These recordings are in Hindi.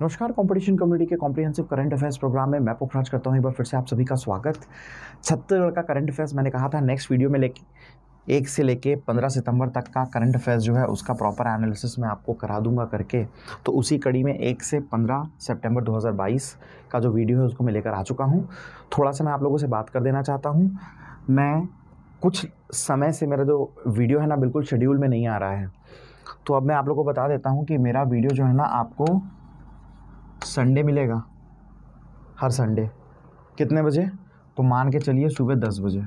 नमस्कार कंपटीशन कम्युनिटी के कॉम्प्रिहेंसिव करंट अफेयर्स प्रोग्राम में मैं पुखराज करता हूं एक बार फिर से आप सभी का स्वागत छत्तीसगढ़ का करंट अफेयर्स मैंने कहा था नेक्स्ट वीडियो में लेके एक से लेके पंद्रह सितंबर तक का करंट अफेयर्स जो है उसका प्रॉपर एनालिसिस मैं आपको करा दूंगा करके तो उसी कड़ी में एक से पंद्रह सितंबर 2022 का जो वीडियो है उसको मैं लेकर आ चुका हूँ थोड़ा सा मैं आप लोगों से बात कर देना चाहता हूँ मैं कुछ समय से मेरा जो वीडियो है ना बिल्कुल शेड्यूल में नहीं आ रहा है तो अब मैं आप लोगों को बता देता हूँ कि मेरा वीडियो जो है ना आपको संडे मिलेगा हर संडे कितने बजे तो मान के चलिए सुबह दस बजे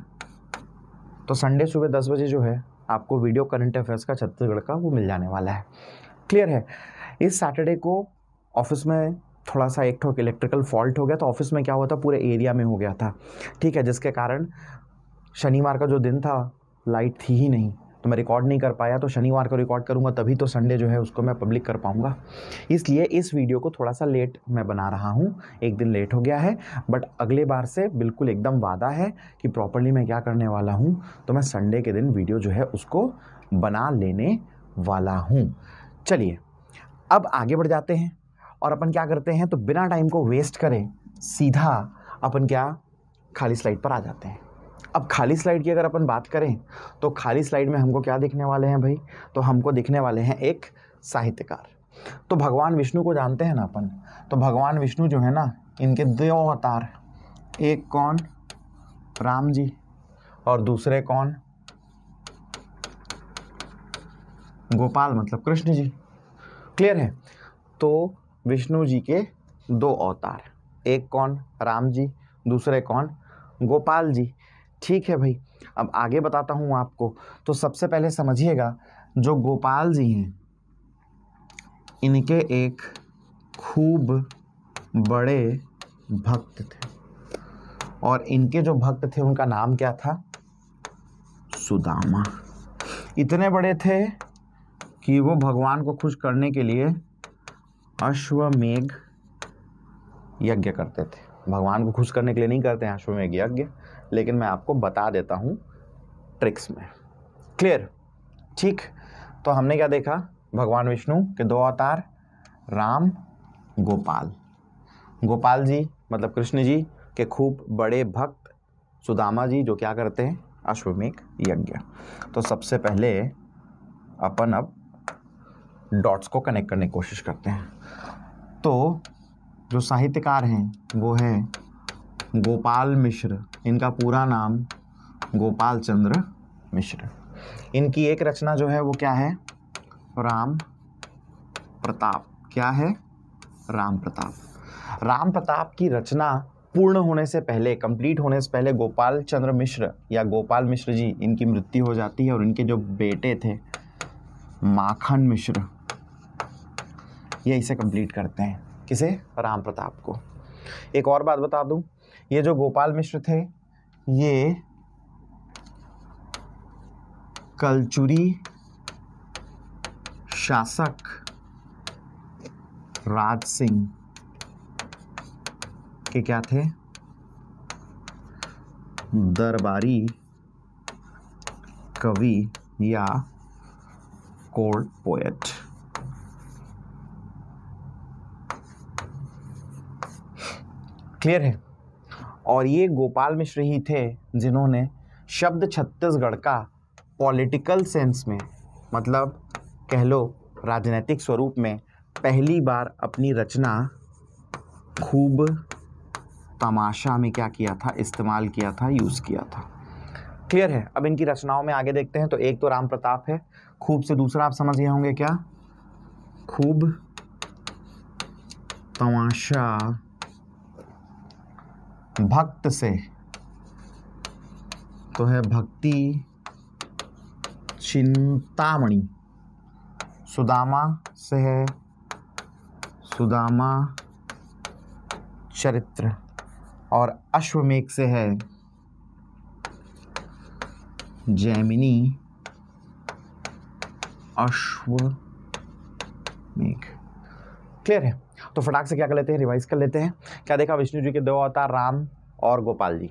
तो संडे सुबह दस बजे जो है आपको वीडियो करंट अफेयर्स का छत्तीसगढ़ का वो मिल जाने वाला है क्लियर है इस सैटरडे को ऑफिस में थोड़ा सा एक ठोक इलेक्ट्रिकल फॉल्ट हो गया तो ऑफिस में क्या हुआ था पूरे एरिया में हो गया था ठीक है जिसके कारण शनिवार का जो दिन था लाइट थी ही नहीं तो मैं रिकॉर्ड नहीं कर पाया तो शनिवार को रिकॉर्ड करूँगा तभी तो संडे जो है उसको मैं पब्लिक कर पाऊँगा इसलिए इस वीडियो को थोड़ा सा लेट मैं बना रहा हूँ एक दिन लेट हो गया है बट अगले बार से बिल्कुल एकदम वादा है कि प्रॉपरली मैं क्या करने वाला हूँ तो मैं संडे के दिन वीडियो जो है उसको बना लेने वाला हूँ चलिए अब आगे बढ़ जाते हैं और अपन क्या करते हैं तो बिना टाइम को वेस्ट करें सीधा अपन क्या खाली स्लाइड पर आ जाते हैं अब खाली स्लाइड की अगर अपन बात करें तो खाली स्लाइड में हमको क्या दिखने वाले हैं भाई तो हमको दिखने वाले हैं एक साहित्यकार तो भगवान विष्णु को जानते हैं ना अपन तो भगवान विष्णु जो है ना इनके दो अवतार एक कौन राम जी और दूसरे कौन गोपाल मतलब कृष्ण जी क्लियर है तो विष्णु जी के दो अवतार एक कौन राम जी दूसरे कौन गोपाल जी ठीक है भाई अब आगे बताता हूँ आपको तो सबसे पहले समझिएगा जो गोपाल जी हैं इनके एक खूब बड़े भक्त थे और इनके जो भक्त थे उनका नाम क्या था सुदामा इतने बड़े थे कि वो भगवान को खुश करने के लिए अश्वमेघ यज्ञ करते थे भगवान को खुश करने के लिए नहीं करते हैं अश्वमेघ यज्ञ लेकिन मैं आपको बता देता हूँ ट्रिक्स में क्लियर ठीक तो हमने क्या देखा भगवान विष्णु के दो अवतार राम गोपाल गोपाल जी मतलब कृष्ण जी के खूब बड़े भक्त सुदामा जी जो क्या करते हैं अश्वमेघ यज्ञ तो सबसे पहले अपन अब डॉट्स को कनेक्ट करने की कोशिश करते हैं तो जो साहित्यकार हैं वो हैं गोपाल मिश्र इनका पूरा नाम गोपाल चंद्र मिश्र इनकी एक रचना जो है वो क्या है राम प्रताप क्या है राम प्रताप राम प्रताप की रचना पूर्ण होने से पहले कंप्लीट होने से पहले गोपाल चंद्र मिश्र या गोपाल मिश्र जी इनकी मृत्यु हो जाती है और इनके जो बेटे थे माखन मिश्र ये इसे कंप्लीट करते हैं किसे राम प्रताप को एक और बात बता दूं ये जो गोपाल मिश्र थे ये कलचुरी शासक राज सिंह के क्या थे दरबारी कवि या कोल्ड पोएट क्लियर है और ये गोपाल मिश्र ही थे जिन्होंने शब्द छत्तीसगढ़ का पॉलिटिकल सेंस में मतलब कह लो राजनीतिक स्वरूप में पहली बार अपनी रचना खूब तमाशा में क्या किया था इस्तेमाल किया था यूज़ किया था क्लियर है अब इनकी रचनाओं में आगे देखते हैं तो एक तो राम प्रताप है खूब से दूसरा आप समझ गए होंगे क्या खूब तमाशा भक्त से तो है भक्ति चिंतामणि सुदामा से है सुदामा चरित्र और अश्वमेघ से है जैमिनी अश्वमेघ क्लियर है तो फटाक से क्या कर लेते हैं रिवाइज कर लेते हैं क्या देखा विष्णु जी के दो अवतार राम और गोपाल जी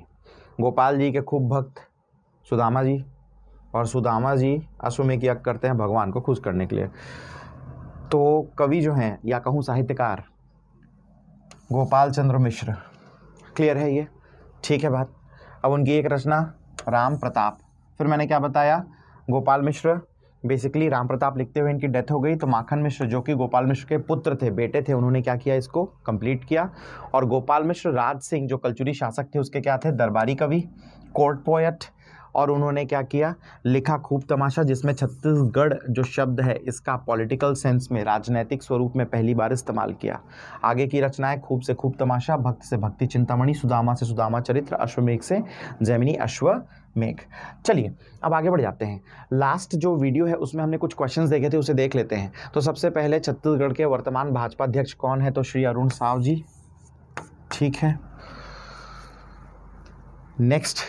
गोपाल जी के खूब भक्त सुदामा जी और सुदामा जी अश्वमेघ यज्ञ करते हैं भगवान को खुश करने के लिए तो कवि जो हैं या कहूँ साहित्यकार गोपाल चंद्र मिश्र क्लियर है ये ठीक है बात अब उनकी एक रचना राम प्रताप फिर मैंने क्या बताया गोपाल मिश्र बेसिकली राम प्रताप लिखते हुए इनकी डेथ हो गई तो माखन मिश्र जो कि गोपाल मिश्र के पुत्र थे बेटे थे उन्होंने क्या किया इसको कंप्लीट किया और गोपाल मिश्र राज सिंह जो कलचुरी शासक थे उसके क्या थे दरबारी कवि कोर्ट पोएट और उन्होंने क्या किया लिखा खूब तमाशा जिसमें छत्तीसगढ़ जो शब्द है इसका पॉलिटिकल सेंस में राजनैतिक स्वरूप में पहली बार इस्तेमाल किया आगे की रचनाएं खूब से खूब तमाशा भक्त से भक्ति चिंतामणि सुदामा से सुदामा चरित्र अश्वमेघ से जैमिनी अश्व मेघ चलिए अब आगे बढ़ जाते हैं लास्ट जो वीडियो है उसमें हमने कुछ क्वेश्चंस देखे थे उसे देख लेते हैं तो सबसे पहले छत्तीसगढ़ के वर्तमान भाजपा अध्यक्ष कौन है तो श्री अरुण साव जी ठीक है नेक्स्ट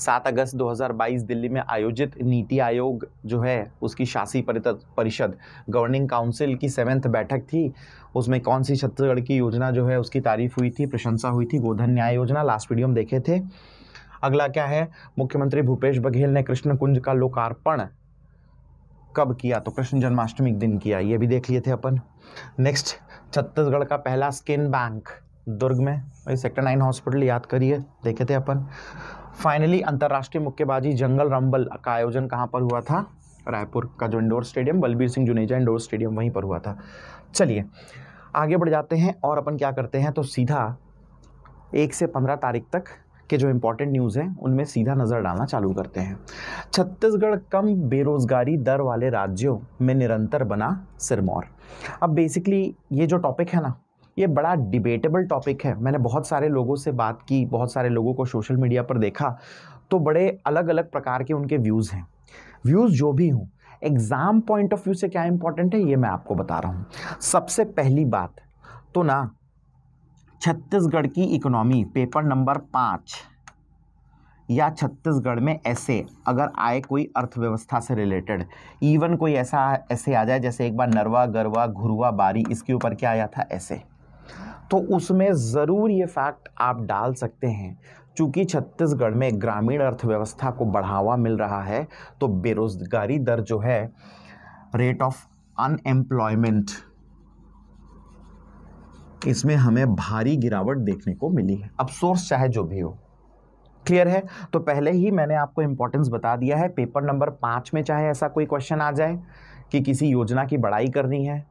सात अगस्त 2022 दिल्ली में आयोजित नीति आयोग जो है उसकी शासी परिषद गवर्निंग काउंसिल की सेवेंथ बैठक थी उसमें कौन सी छत्तीसगढ़ की योजना जो है उसकी तारीफ हुई थी प्रशंसा हुई थी गोधन न्याय योजना लास्ट वीडियो में देखे थे अगला क्या है मुख्यमंत्री भूपेश बघेल ने कृष्ण कुंज का लोकार्पण कब किया तो कृष्ण जन्माष्टमी के दिन किया ये भी देख लिए थे अपन नेक्स्ट छत्तीसगढ़ का पहला स्किन बैंक दुर्ग में सेक्टर नाइन हॉस्पिटल याद करिए देखे थे अपन फाइनली अंतर्राष्ट्रीय मुक्केबाजी जंगल रंबल का आयोजन कहाँ पर हुआ था रायपुर का जो indoor stadium Balbir Singh Juneja indoor stadium वहीं पर हुआ था चलिए आगे बढ़ जाते हैं और अपन क्या करते हैं तो सीधा एक से पंद्रह तारीख तक के जो इम्पोर्टेंट न्यूज़ हैं उनमें सीधा नज़र डालना चालू करते हैं छत्तीसगढ़ कम बेरोज़गारी दर वाले राज्यों में निरंतर बना सिरमौर अब बेसिकली ये जो टॉपिक है ना ये बड़ा डिबेटेबल टॉपिक है मैंने बहुत सारे लोगों से बात की बहुत सारे लोगों को सोशल मीडिया पर देखा तो बड़े अलग अलग प्रकार के उनके व्यूज़ हैं व्यूज़ जो भी हों एग्ज़ाम पॉइंट ऑफ व्यू से क्या इंपॉर्टेंट है ये मैं आपको बता रहा हूँ सबसे पहली बात तो ना छत्तीसगढ़ की इकोनॉमी पेपर नंबर पाँच या छत्तीसगढ़ में ऐसे अगर आए कोई अर्थव्यवस्था से रिलेटेड इवन कोई ऐसा ऐसे आ जाए जैसे एक बार नरवा गरवा घुरवा बारी इसके ऊपर क्या आया था ऐसे तो उसमें ज़रूर ये फैक्ट आप डाल सकते हैं चूँकि छत्तीसगढ़ में ग्रामीण अर्थव्यवस्था को बढ़ावा मिल रहा है तो बेरोज़गारी दर जो है रेट ऑफ अनएम्प्लॉयमेंट इसमें हमें भारी गिरावट देखने को मिली है अब सोर्स चाहे जो भी हो क्लियर है तो पहले ही मैंने आपको इंपॉर्टेंस बता दिया है पेपर नंबर पाँच में चाहे ऐसा कोई क्वेश्चन आ जाए कि किसी योजना की बढ़ाई करनी है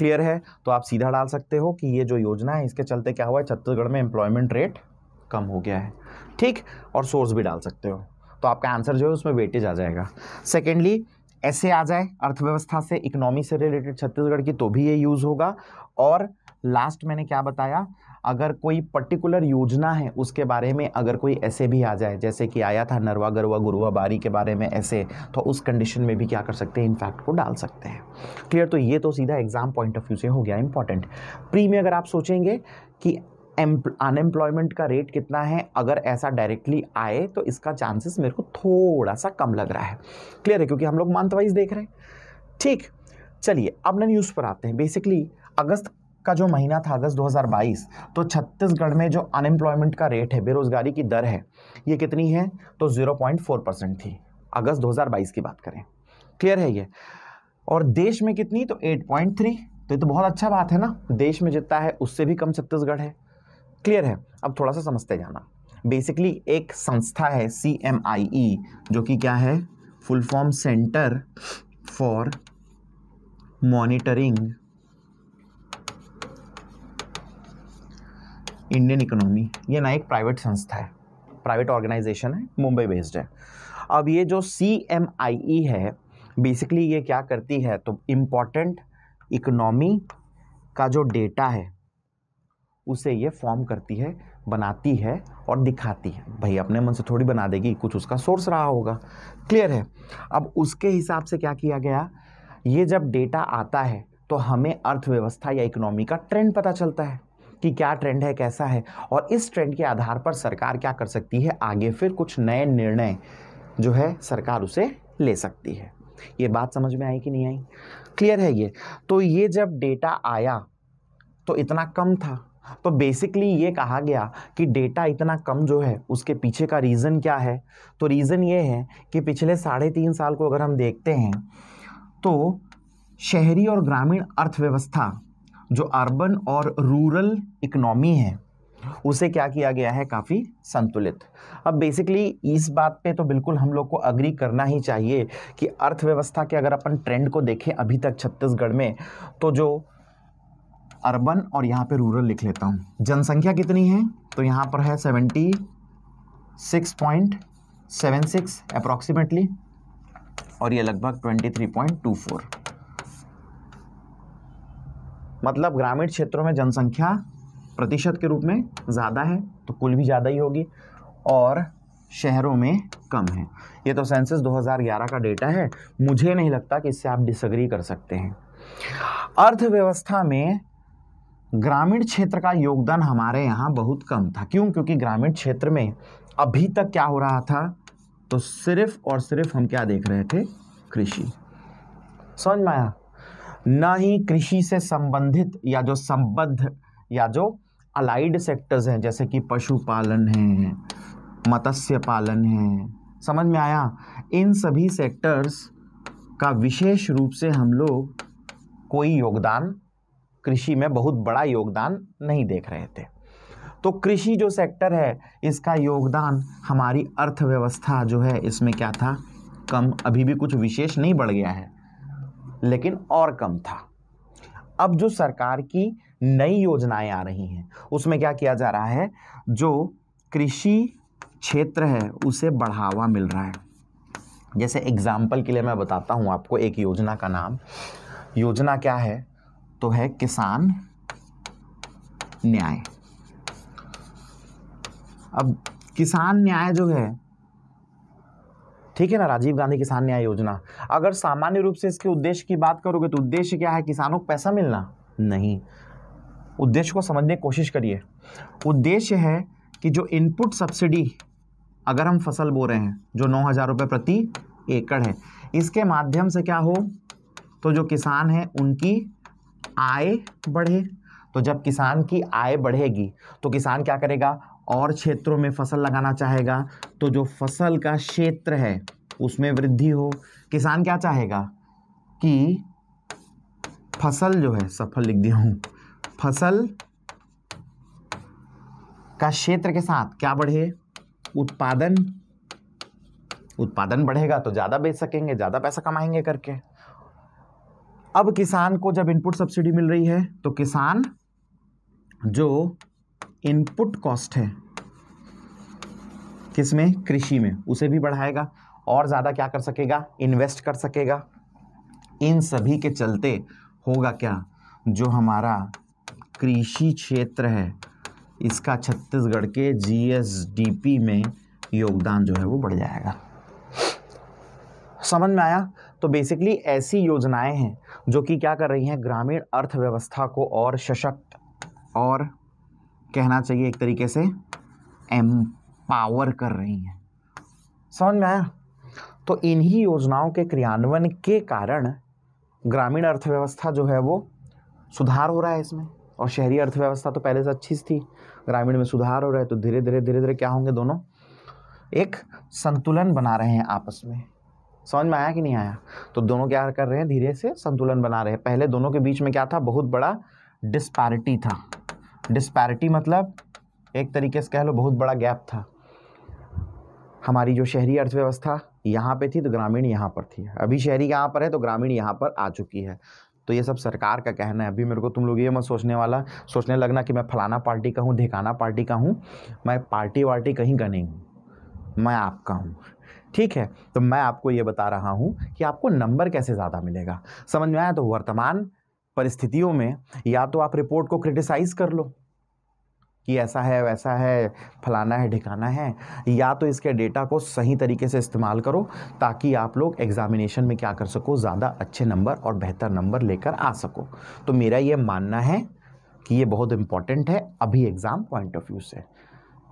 क्लियर है तो आप सीधा डाल सकते हो कि ये जो योजना है इसके चलते क्या हुआ है छत्तीसगढ़ में एम्प्लॉयमेंट रेट कम हो गया है ठीक और सोर्स भी डाल सकते हो तो आपका आंसर जो है उसमें वेटेज आ जाएगा सेकेंडली ऐसे आ जाए अर्थव्यवस्था से इकोनॉमी से रिलेटेड छत्तीसगढ़ की तो भी ये यूज़ होगा और लास्ट मैंने क्या बताया अगर कोई पर्टिकुलर योजना है उसके बारे में अगर कोई ऐसे भी आ जाए जैसे कि आया था नरवा गरवा गुरुआ बारी के बारे में ऐसे तो उस कंडीशन में भी क्या कर सकते हैं इनफैक्ट को डाल सकते हैं क्लियर तो ये तो सीधा एग्जाम पॉइंट ऑफ व्यू से हो गया इंपॉर्टेंट प्री में अगर आप सोचेंगे कि अनएम्प्लॉयमेंट का रेट कितना है अगर ऐसा डायरेक्टली आए तो इसका चांसेस मेरे को थोड़ा सा कम लग रहा है क्लियर है क्योंकि हम लोग मंथवाइज देख रहे हैं ठीक चलिए अब न्यूज़ पर आते हैं बेसिकली अगस्त का जो महीना था अगस्त 2022 तो छत्तीसगढ़ में जो अनएम्प्लॉयमेंट का रेट है बेरोज़गारी की दर है ये कितनी है तो 0.4 परसेंट थी अगस्त 2022 की बात करें क्लियर है ये और देश में कितनी तो 8.3 तो ये तो बहुत अच्छा बात है ना देश में जितना है उससे भी कम छत्तीसगढ़ है क्लियर है अब थोड़ा सा समझते जाना बेसिकली एक संस्था है सी एम आई ई जो कि क्या है full form centre for monitoring Indian economy ये ना एक प्राइवेट संस्था है प्राइवेट ऑर्गेनाइजेशन है मुंबई बेस्ड है अब ये जो सी एम आई ई है बेसिकली ये क्या करती है तो इम्पॉर्टेंट इकोनॉमी का जो डेटा है उसे ये फॉर्म करती है बनाती है और दिखाती है भाई अपने मन से थोड़ी बना देगी कुछ उसका सोर्स रहा होगा क्लियर है अब उसके हिसाब से क्या किया गया ये जब डेटा आता है तो हमें अर्थव्यवस्था या इकोनॉमी का ट्रेंड पता चलता है कि क्या ट्रेंड है कैसा है और इस ट्रेंड के आधार पर सरकार क्या कर सकती है आगे फिर कुछ नए निर्णय जो है सरकार उसे ले सकती है ये बात समझ में आई कि नहीं आई क्लियर है ये तो ये जब डेटा आया तो इतना कम था तो बेसिकली ये कहा गया कि डेटा इतना कम जो है उसके पीछे का रीज़न क्या है तो रीज़न ये है कि पिछले साढ़े तीन साल को अगर हम देखते हैं तो शहरी और ग्रामीण अर्थव्यवस्था जो अर्बन और रूरल इकोनॉमी है उसे क्या किया गया है काफ़ी संतुलित अब बेसिकली इस बात पे तो बिल्कुल हम लोग को अग्री करना ही चाहिए कि अर्थव्यवस्था के अगर अपन ट्रेंड को देखें अभी तक छत्तीसगढ़ में तो जो अर्बन और यहाँ पे रूरल लिख लेता हूँ जनसंख्या कितनी है तो यहाँ पर है seventy six point seven six approximately और ये लगभग twenty three point two four मतलब ग्रामीण क्षेत्रों में जनसंख्या प्रतिशत के रूप में ज़्यादा है तो कुल भी ज़्यादा ही होगी और शहरों में कम है ये तो सेंसस 2011 का डेटा है मुझे नहीं लगता कि इससे आप डिसग्री कर सकते हैं अर्थव्यवस्था में ग्रामीण क्षेत्र का योगदान हमारे यहाँ बहुत कम था क्यों क्योंकि ग्रामीण क्षेत्र में अभी तक क्या हो रहा था तो सिर्फ और सिर्फ हम क्या देख रहे थे कृषि समझ में आया ना ही कृषि से संबंधित या जो संबद्ध या जो अलाइड सेक्टर्स हैं जैसे कि पशुपालन है मत्स्य पालन है समझ में आया इन सभी सेक्टर्स का विशेष रूप से हम लोग कोई योगदान कृषि में बहुत बड़ा योगदान नहीं देख रहे थे तो कृषि जो सेक्टर है इसका योगदान हमारी अर्थव्यवस्था जो है इसमें क्या था कम अभी भी कुछ विशेष नहीं बढ़ गया है लेकिन और कम था अब जो सरकार की नई योजनाएं आ रही हैं उसमें क्या किया जा रहा है जो कृषि क्षेत्र है उसे बढ़ावा मिल रहा है जैसे एग्जाम्पल के लिए मैं बताता हूँ आपको एक योजना का नाम योजना क्या है तो है किसान न्याय अब किसान न्याय जो है ठीक है ना राजीव गांधी किसान न्याय योजना अगर सामान्य रूप से इसके उद्देश्य की बात करोगे तो उद्देश्य क्या है किसानों को पैसा मिलना नहीं उद्देश्य को समझने की कोशिश करिए उद्देश्य है कि जो इनपुट सब्सिडी अगर हम फसल बो रहे हैं जो नौ हज़ार रुपये प्रति एकड़ है इसके माध्यम से क्या हो तो जो किसान है उनकी आय बढ़े तो जब किसान की आय बढ़ेगी तो किसान क्या करेगा और क्षेत्रों में फसल लगाना चाहेगा तो जो फसल का क्षेत्र है उसमें वृद्धि हो किसान क्या चाहेगा कि फसल जो है सफल लिख दिया हूं फसल का क्षेत्र के साथ क्या बढ़े उत्पादन उत्पादन बढ़ेगा तो ज़्यादा बेच सकेंगे ज़्यादा पैसा कमाएंगे करके अब किसान को जब इनपुट सब्सिडी मिल रही है तो किसान जो इनपुट कॉस्ट है किसमें कृषि में उसे भी बढ़ाएगा और ज़्यादा क्या कर सकेगा इन्वेस्ट कर सकेगा इन सभी के चलते होगा क्या जो हमारा कृषि क्षेत्र है इसका छत्तीसगढ़ के जीएसडीपी में योगदान जो है वो बढ़ जाएगा समझ में आया तो बेसिकली ऐसी योजनाएं हैं जो कि क्या कर रही हैं ग्रामीण अर्थव्यवस्था को और सशक्त और कहना चाहिए एक तरीके से एम्पावर कर रही हैं समझ में आया तो इन्हीं योजनाओं के क्रियान्वयन के कारण ग्रामीण अर्थव्यवस्था जो है वो सुधार हो रहा है इसमें और शहरी अर्थव्यवस्था तो पहले से अच्छी थी ग्रामीण में सुधार हो रहा है तो धीरे धीरे धीरे धीरे क्या होंगे दोनों एक संतुलन बना रहे हैं आपस में समझ में आया कि नहीं आया तो दोनों क्या कर रहे हैं धीरे से संतुलन बना रहे हैं पहले दोनों के बीच में क्या था बहुत बड़ा डिस्पैरिटी था डिस्पैरिटी मतलब एक तरीके से कह लो बहुत बड़ा गैप था हमारी जो शहरी अर्थव्यवस्था यहाँ पे थी तो ग्रामीण यहाँ पर थी अभी शहरी यहाँ पर है तो ग्रामीण यहाँ पर आ चुकी है तो ये सब सरकार का कहना है अभी मेरे को तुम लोग ये मत सोचने वाला सोचने लगना कि मैं फलाना पार्टी का हूँ ढिकाना पार्टी का हूँ मैं पार्टी वार्टी कहीं का नहीं हूँ मैं आपका हूँ ठीक है तो मैं आपको ये बता रहा हूँ कि आपको नंबर कैसे ज़्यादा मिलेगा समझ में आया तो वर्तमान परिस्थितियों में या तो आप रिपोर्ट को क्रिटिसाइज़ कर लो कि ऐसा है वैसा है फलाना है ढिकाना है या तो इसके डेटा को सही तरीके से इस्तेमाल करो ताकि आप लोग एग्ज़ामिनेशन में क्या कर सको ज़्यादा अच्छे नंबर और बेहतर नंबर लेकर आ सको तो मेरा ये मानना है कि ये बहुत इम्पॉर्टेंट है अभी एग्ज़ाम पॉइंट ऑफ व्यू से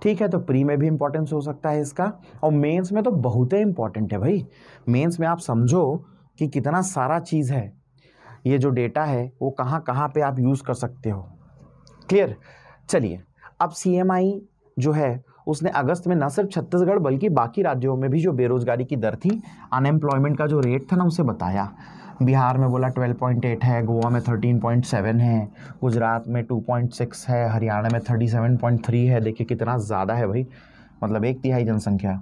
ठीक है तो प्री में भी इम्पोर्टेंस हो सकता है इसका और मेंस में तो बहुत ही इम्पॉर्टेंट है भाई मेंस में आप समझो कि कितना सारा चीज़ है ये जो डेटा है वो कहाँ कहाँ पे आप यूज़ कर सकते हो क्लियर चलिए अब सीएमआई जो है उसने अगस्त में न सिर्फ छत्तीसगढ़ बल्कि बाकी राज्यों में भी जो बेरोजगारी की दर थी अनएम्प्लॉयमेंट का जो रेट था ना उसे बताया बिहार में बोला 12.8 है गोवा में 13.7 है गुजरात में 2.6 है हरियाणा में 37.3 है देखिए कितना ज़्यादा है भाई मतलब एक तिहाई जनसंख्या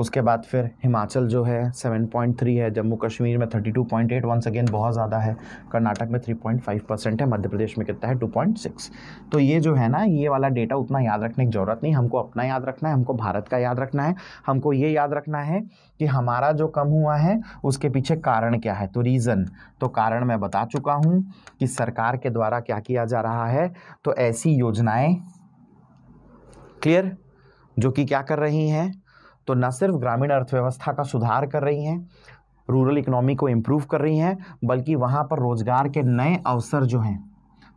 उसके बाद फिर हिमाचल जो है 7.3 है जम्मू कश्मीर में 32.8 वंस अगेन बहुत ज़्यादा है कर्नाटक में 3.5 परसेंट है मध्य प्रदेश में कितना है 2.6 तो ये जो है ना ये वाला डेटा उतना याद रखने की ज़रूरत नहीं हमको अपना याद रखना है हमको भारत का याद रखना है हमको ये याद रखना है कि हमारा जो कम हुआ है उसके पीछे कारण क्या है तो रीज़न तो कारण मैं बता चुका हूँ कि सरकार के द्वारा क्या किया जा रहा है तो ऐसी योजनाएँ क्लियर जो कि क्या कर रही हैं तो न सिर्फ ग्रामीण अर्थव्यवस्था का सुधार कर रही हैं रूरल इकोनॉमी को इम्प्रूव कर रही हैं बल्कि वहाँ पर रोज़गार के नए अवसर जो हैं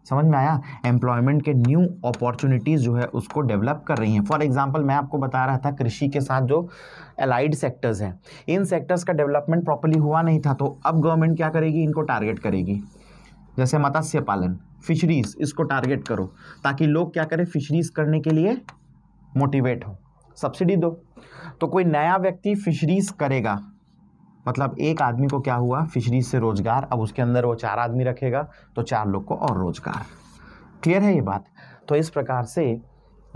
समझ में आया एम्प्लॉयमेंट के न्यू अपॉर्चुनिटीज़ जो है उसको डेवलप कर रही हैं फॉर एग्जांपल मैं आपको बता रहा था कृषि के साथ जो एलाइड सेक्टर्स हैं इन सेक्टर्स का डेवलपमेंट प्रॉपरली हुआ नहीं था तो अब गवर्नमेंट क्या करेगी इनको टारगेट करेगी जैसे मत्स्य पालन फिशरीज़ इसको टारगेट करो ताकि लोग क्या करें फिशरीज़ करने के लिए मोटिवेट हों सब्सिडी दो तो कोई नया व्यक्ति फिशरीज करेगा मतलब एक आदमी को क्या हुआ फिशरीज से रोजगार अब उसके अंदर वो चार आदमी रखेगा तो चार लोग को और रोजगार क्लियर है ये बात तो इस प्रकार से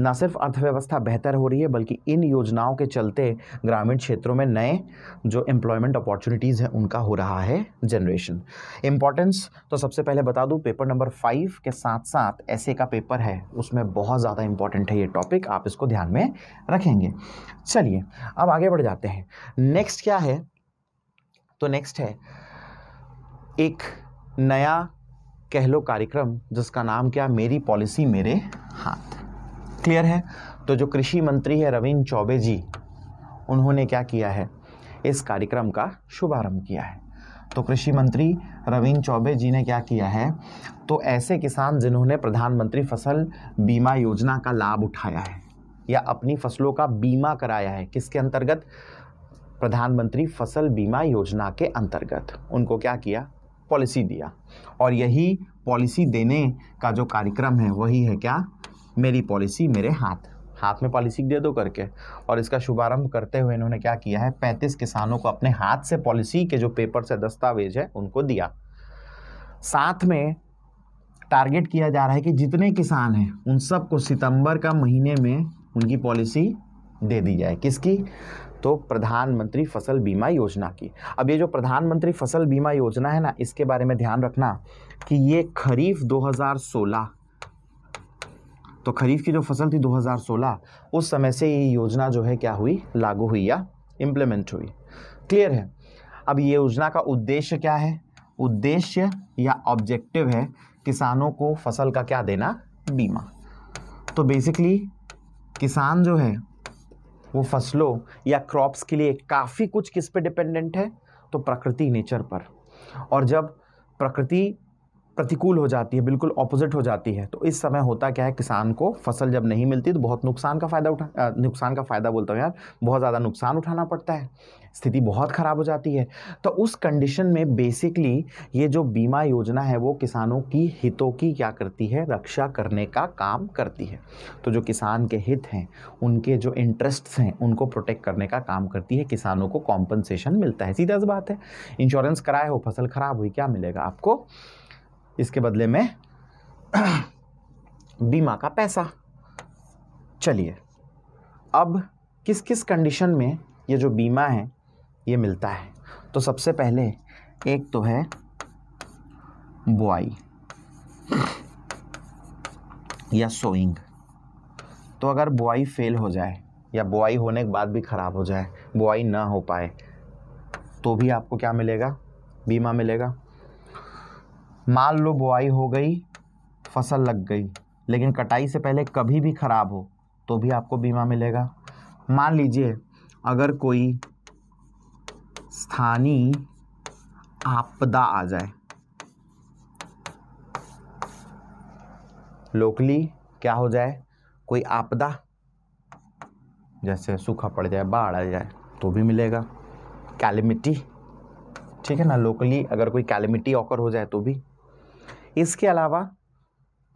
न सिर्फ अर्थव्यवस्था बेहतर हो रही है बल्कि इन योजनाओं के चलते ग्रामीण क्षेत्रों में नए जो एम्प्लॉयमेंट अपॉर्चुनिटीज़ हैं उनका हो रहा है जनरेशन इम्पॉर्टेंस तो सबसे पहले बता दूँ पेपर नंबर फाइव के साथ साथ ऐसे का पेपर है उसमें बहुत ज़्यादा इंपॉर्टेंट है ये टॉपिक आप इसको ध्यान में रखेंगे चलिए अब आगे बढ़ जाते हैं नेक्स्ट क्या है तो नेक्स्ट है एक नया कह लो कार्यक्रम जिसका नाम क्या मेरी पॉलिसी मेरे हाथ क्लियर है तो जो कृषि मंत्री है रविंद्र चौबे जी उन्होंने क्या किया है इस कार्यक्रम का शुभारंभ किया है तो कृषि मंत्री रविंद्र चौबे जी ने क्या किया है तो ऐसे किसान जिन्होंने प्रधानमंत्री फसल बीमा योजना का लाभ उठाया है या अपनी फसलों का बीमा कराया है किसके अंतर्गत प्रधानमंत्री फसल बीमा योजना के अंतर्गत उनको क्या किया पॉलिसी दिया और यही पॉलिसी देने का जो कार्यक्रम है वही है क्या मेरी पॉलिसी मेरे हाथ हाथ में पॉलिसी दे दो करके और इसका शुभारंभ करते हुए इन्होंने क्या किया है पैंतीस किसानों को अपने हाथ से पॉलिसी के जो पेपर से दस्तावेज है उनको दिया साथ में टारगेट किया जा रहा है कि जितने किसान हैं उन सबको सितंबर का महीने में उनकी पॉलिसी दे दी जाए किसकी तो प्रधानमंत्री फसल बीमा योजना की अब ये जो प्रधानमंत्री फसल बीमा योजना है ना इसके बारे में ध्यान रखना कि ये खरीफ 2016 तो खरीफ की जो फसल थी 2016 उस समय से ये योजना जो है क्या हुई लागू हुई या इम्प्लीमेंट हुई क्लियर है अब ये योजना का उद्देश्य क्या है उद्देश्य या ऑब्जेक्टिव है किसानों को फसल का क्या देना बीमा तो बेसिकली किसान जो है वो फसलों या क्रॉप्स के लिए काफ़ी कुछ किस पे डिपेंडेंट है तो प्रकृति नेचर पर और जब प्रकृति प्रतिकूल हो जाती है बिल्कुल ऑपोजिट हो जाती है तो इस समय होता क्या है किसान को फसल जब नहीं मिलती तो बहुत नुकसान का फ़ायदा उठा नुकसान का फ़ायदा बोलता हूँ यार बहुत ज़्यादा नुकसान उठाना पड़ता है स्थिति बहुत ख़राब हो जाती है तो उस कंडीशन में बेसिकली ये जो बीमा योजना है वो किसानों की हितों की क्या करती है रक्षा करने का काम करती है तो जो किसान के हित हैं उनके जो इंटरेस्ट्स हैं उनको प्रोटेक्ट करने का काम करती है किसानों को कॉम्पनसेशन मिलता है सीधा सी बात है इंश्योरेंस कराए हो फसल ख़राब हुई क्या मिलेगा आपको इसके बदले में बीमा का पैसा चलिए अब किस किस कंडीशन में ये जो बीमा है ये मिलता है तो सबसे पहले एक तो है बुआई या सोइंग तो अगर बुआई फेल हो जाए या बुआई होने के बाद भी ख़राब हो जाए बुआई ना हो पाए तो भी आपको क्या मिलेगा बीमा मिलेगा मान लो बुआई हो गई फसल लग गई लेकिन कटाई से पहले कभी भी ख़राब हो तो भी आपको बीमा मिलेगा मान लीजिए अगर कोई स्थानीय आपदा आ जाए लोकली क्या हो जाए कोई आपदा जैसे सूखा पड़ जाए बाढ़ आ जाए तो भी मिलेगा कैलिमिटी ठीक है ना लोकली अगर कोई कैलिमिटी ऑकर हो जाए तो भी इसके अलावा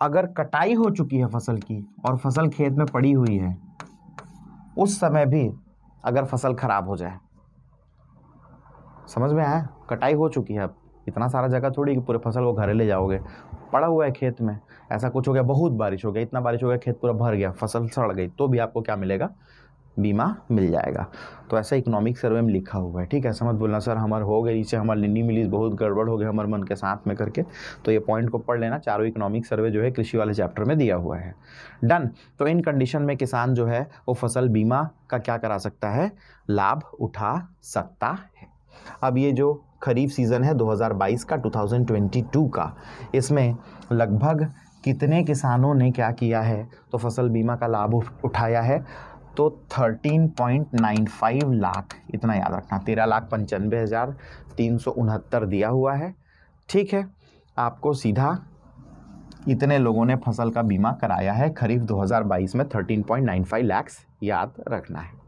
अगर कटाई हो चुकी है फसल की और फसल खेत में पड़ी हुई है उस समय भी अगर फसल खराब हो जाए समझ में आया कटाई हो चुकी है अब इतना सारा जगह थोड़ी कि पूरे फसल को घरे ले जाओगे पड़ा हुआ है खेत में ऐसा कुछ हो गया बहुत बारिश हो गया इतना बारिश हो गया खेत पूरा भर गया फसल सड़ गई तो भी आपको क्या मिलेगा बीमा मिल जाएगा तो ऐसा इकोनॉमिक सर्वे में लिखा हुआ है ठीक है ऐसा मत बोलना सर हमारे हो गई इससे हमारे लिन्नी मिली बहुत गड़बड़ हो गया हमारे मन के साथ में करके तो ये पॉइंट को पढ़ लेना चारों इकोनॉमिक सर्वे जो है कृषि वाले चैप्टर में दिया हुआ है डन तो इन कंडीशन में किसान जो है वो फसल बीमा का क्या करा सकता है लाभ उठा सकता है अब ये जो खरीफ सीज़न है 2022 का 2022 का इसमें लगभग कितने किसानों ने क्या किया है तो फसल बीमा का लाभ उठाया है तो 13.95 लाख इतना याद रखना तेरह लाख पंचानवे हज़ार तीन सौ उनहत्तर दिया हुआ है ठीक है आपको सीधा इतने लोगों ने फसल का बीमा कराया है खरीफ 2022 में 13.95 लाख याद रखना है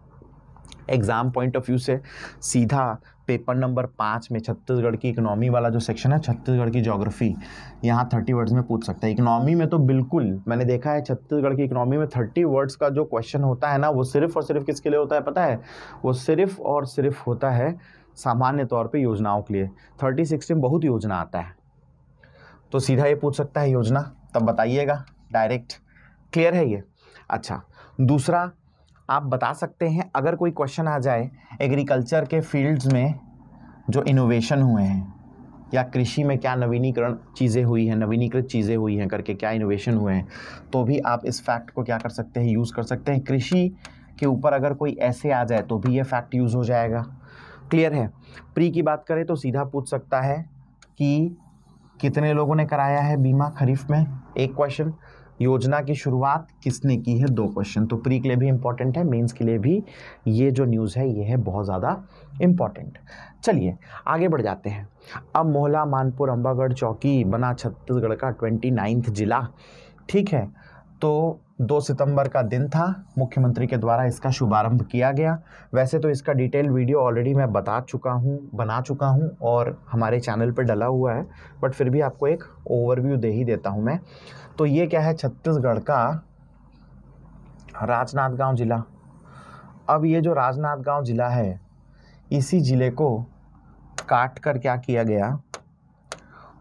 एग्ज़ाम पॉइंट ऑफ व्यू से सीधा पेपर नंबर पाँच में छत्तीसगढ़ की इकनॉमी वाला जो सेक्शन है छत्तीसगढ़ की जोग्राफी यहाँ थर्टी वर्ड्स में पूछ सकता है इकनॉमी में तो बिल्कुल मैंने देखा है छत्तीसगढ़ की इकनॉमी में थर्टी वर्ड्स का जो क्वेश्चन होता है ना वो सिर्फ और सिर्फ किसके लिए होता है पता है वो सिर्फ और सिर्फ होता है सामान्य तौर पर योजनाओं के लिए थर्टी सिक्स में बहुत योजना आता है तो सीधा ये पूछ सकता है योजना तब बताइएगा डायरेक्ट क्लियर है ये अच्छा दूसरा आप बता सकते हैं अगर कोई क्वेश्चन आ जाए एग्रीकल्चर के फील्ड्स में जो इनोवेशन हुए हैं या कृषि में क्या नवीनीकरण चीज़ें हुई हैं नवीनीकृत चीज़ें हुई हैं करके क्या इनोवेशन हुए हैं तो भी आप इस फैक्ट को क्या कर सकते हैं यूज़ कर सकते हैं कृषि के ऊपर अगर कोई ऐसे आ जाए तो भी ये फैक्ट यूज़ हो जाएगा क्लियर है प्री की बात करें तो सीधा पूछ सकता है कि कितने लोगों ने कराया है बीमा खरीफ में एक क्वेश्चन योजना की शुरुआत किसने की है दो क्वेश्चन तो प्री के लिए भी इंपॉर्टेंट है मेंस के लिए भी ये जो न्यूज़ है ये है बहुत ज़्यादा इम्पॉर्टेंट चलिए आगे बढ़ जाते हैं अब मोहला मानपुर अम्बागढ़ चौकी बना छत्तीसगढ़ का ट्वेंटी नाइन्थ जिला ठीक है तो दो सितंबर का दिन था मुख्यमंत्री के द्वारा इसका शुभारंभ किया गया वैसे तो इसका डिटेल वीडियो ऑलरेडी मैं बता चुका हूँ बना चुका हूँ और हमारे चैनल पर डला हुआ है बट फिर भी आपको एक ओवरव्यू दे ही देता हूँ मैं तो ये क्या है छत्तीसगढ़ का राजनांदगांव ज़िला अब ये जो राजनांदगांव ज़िला है इसी ज़िले को काट कर क्या किया गया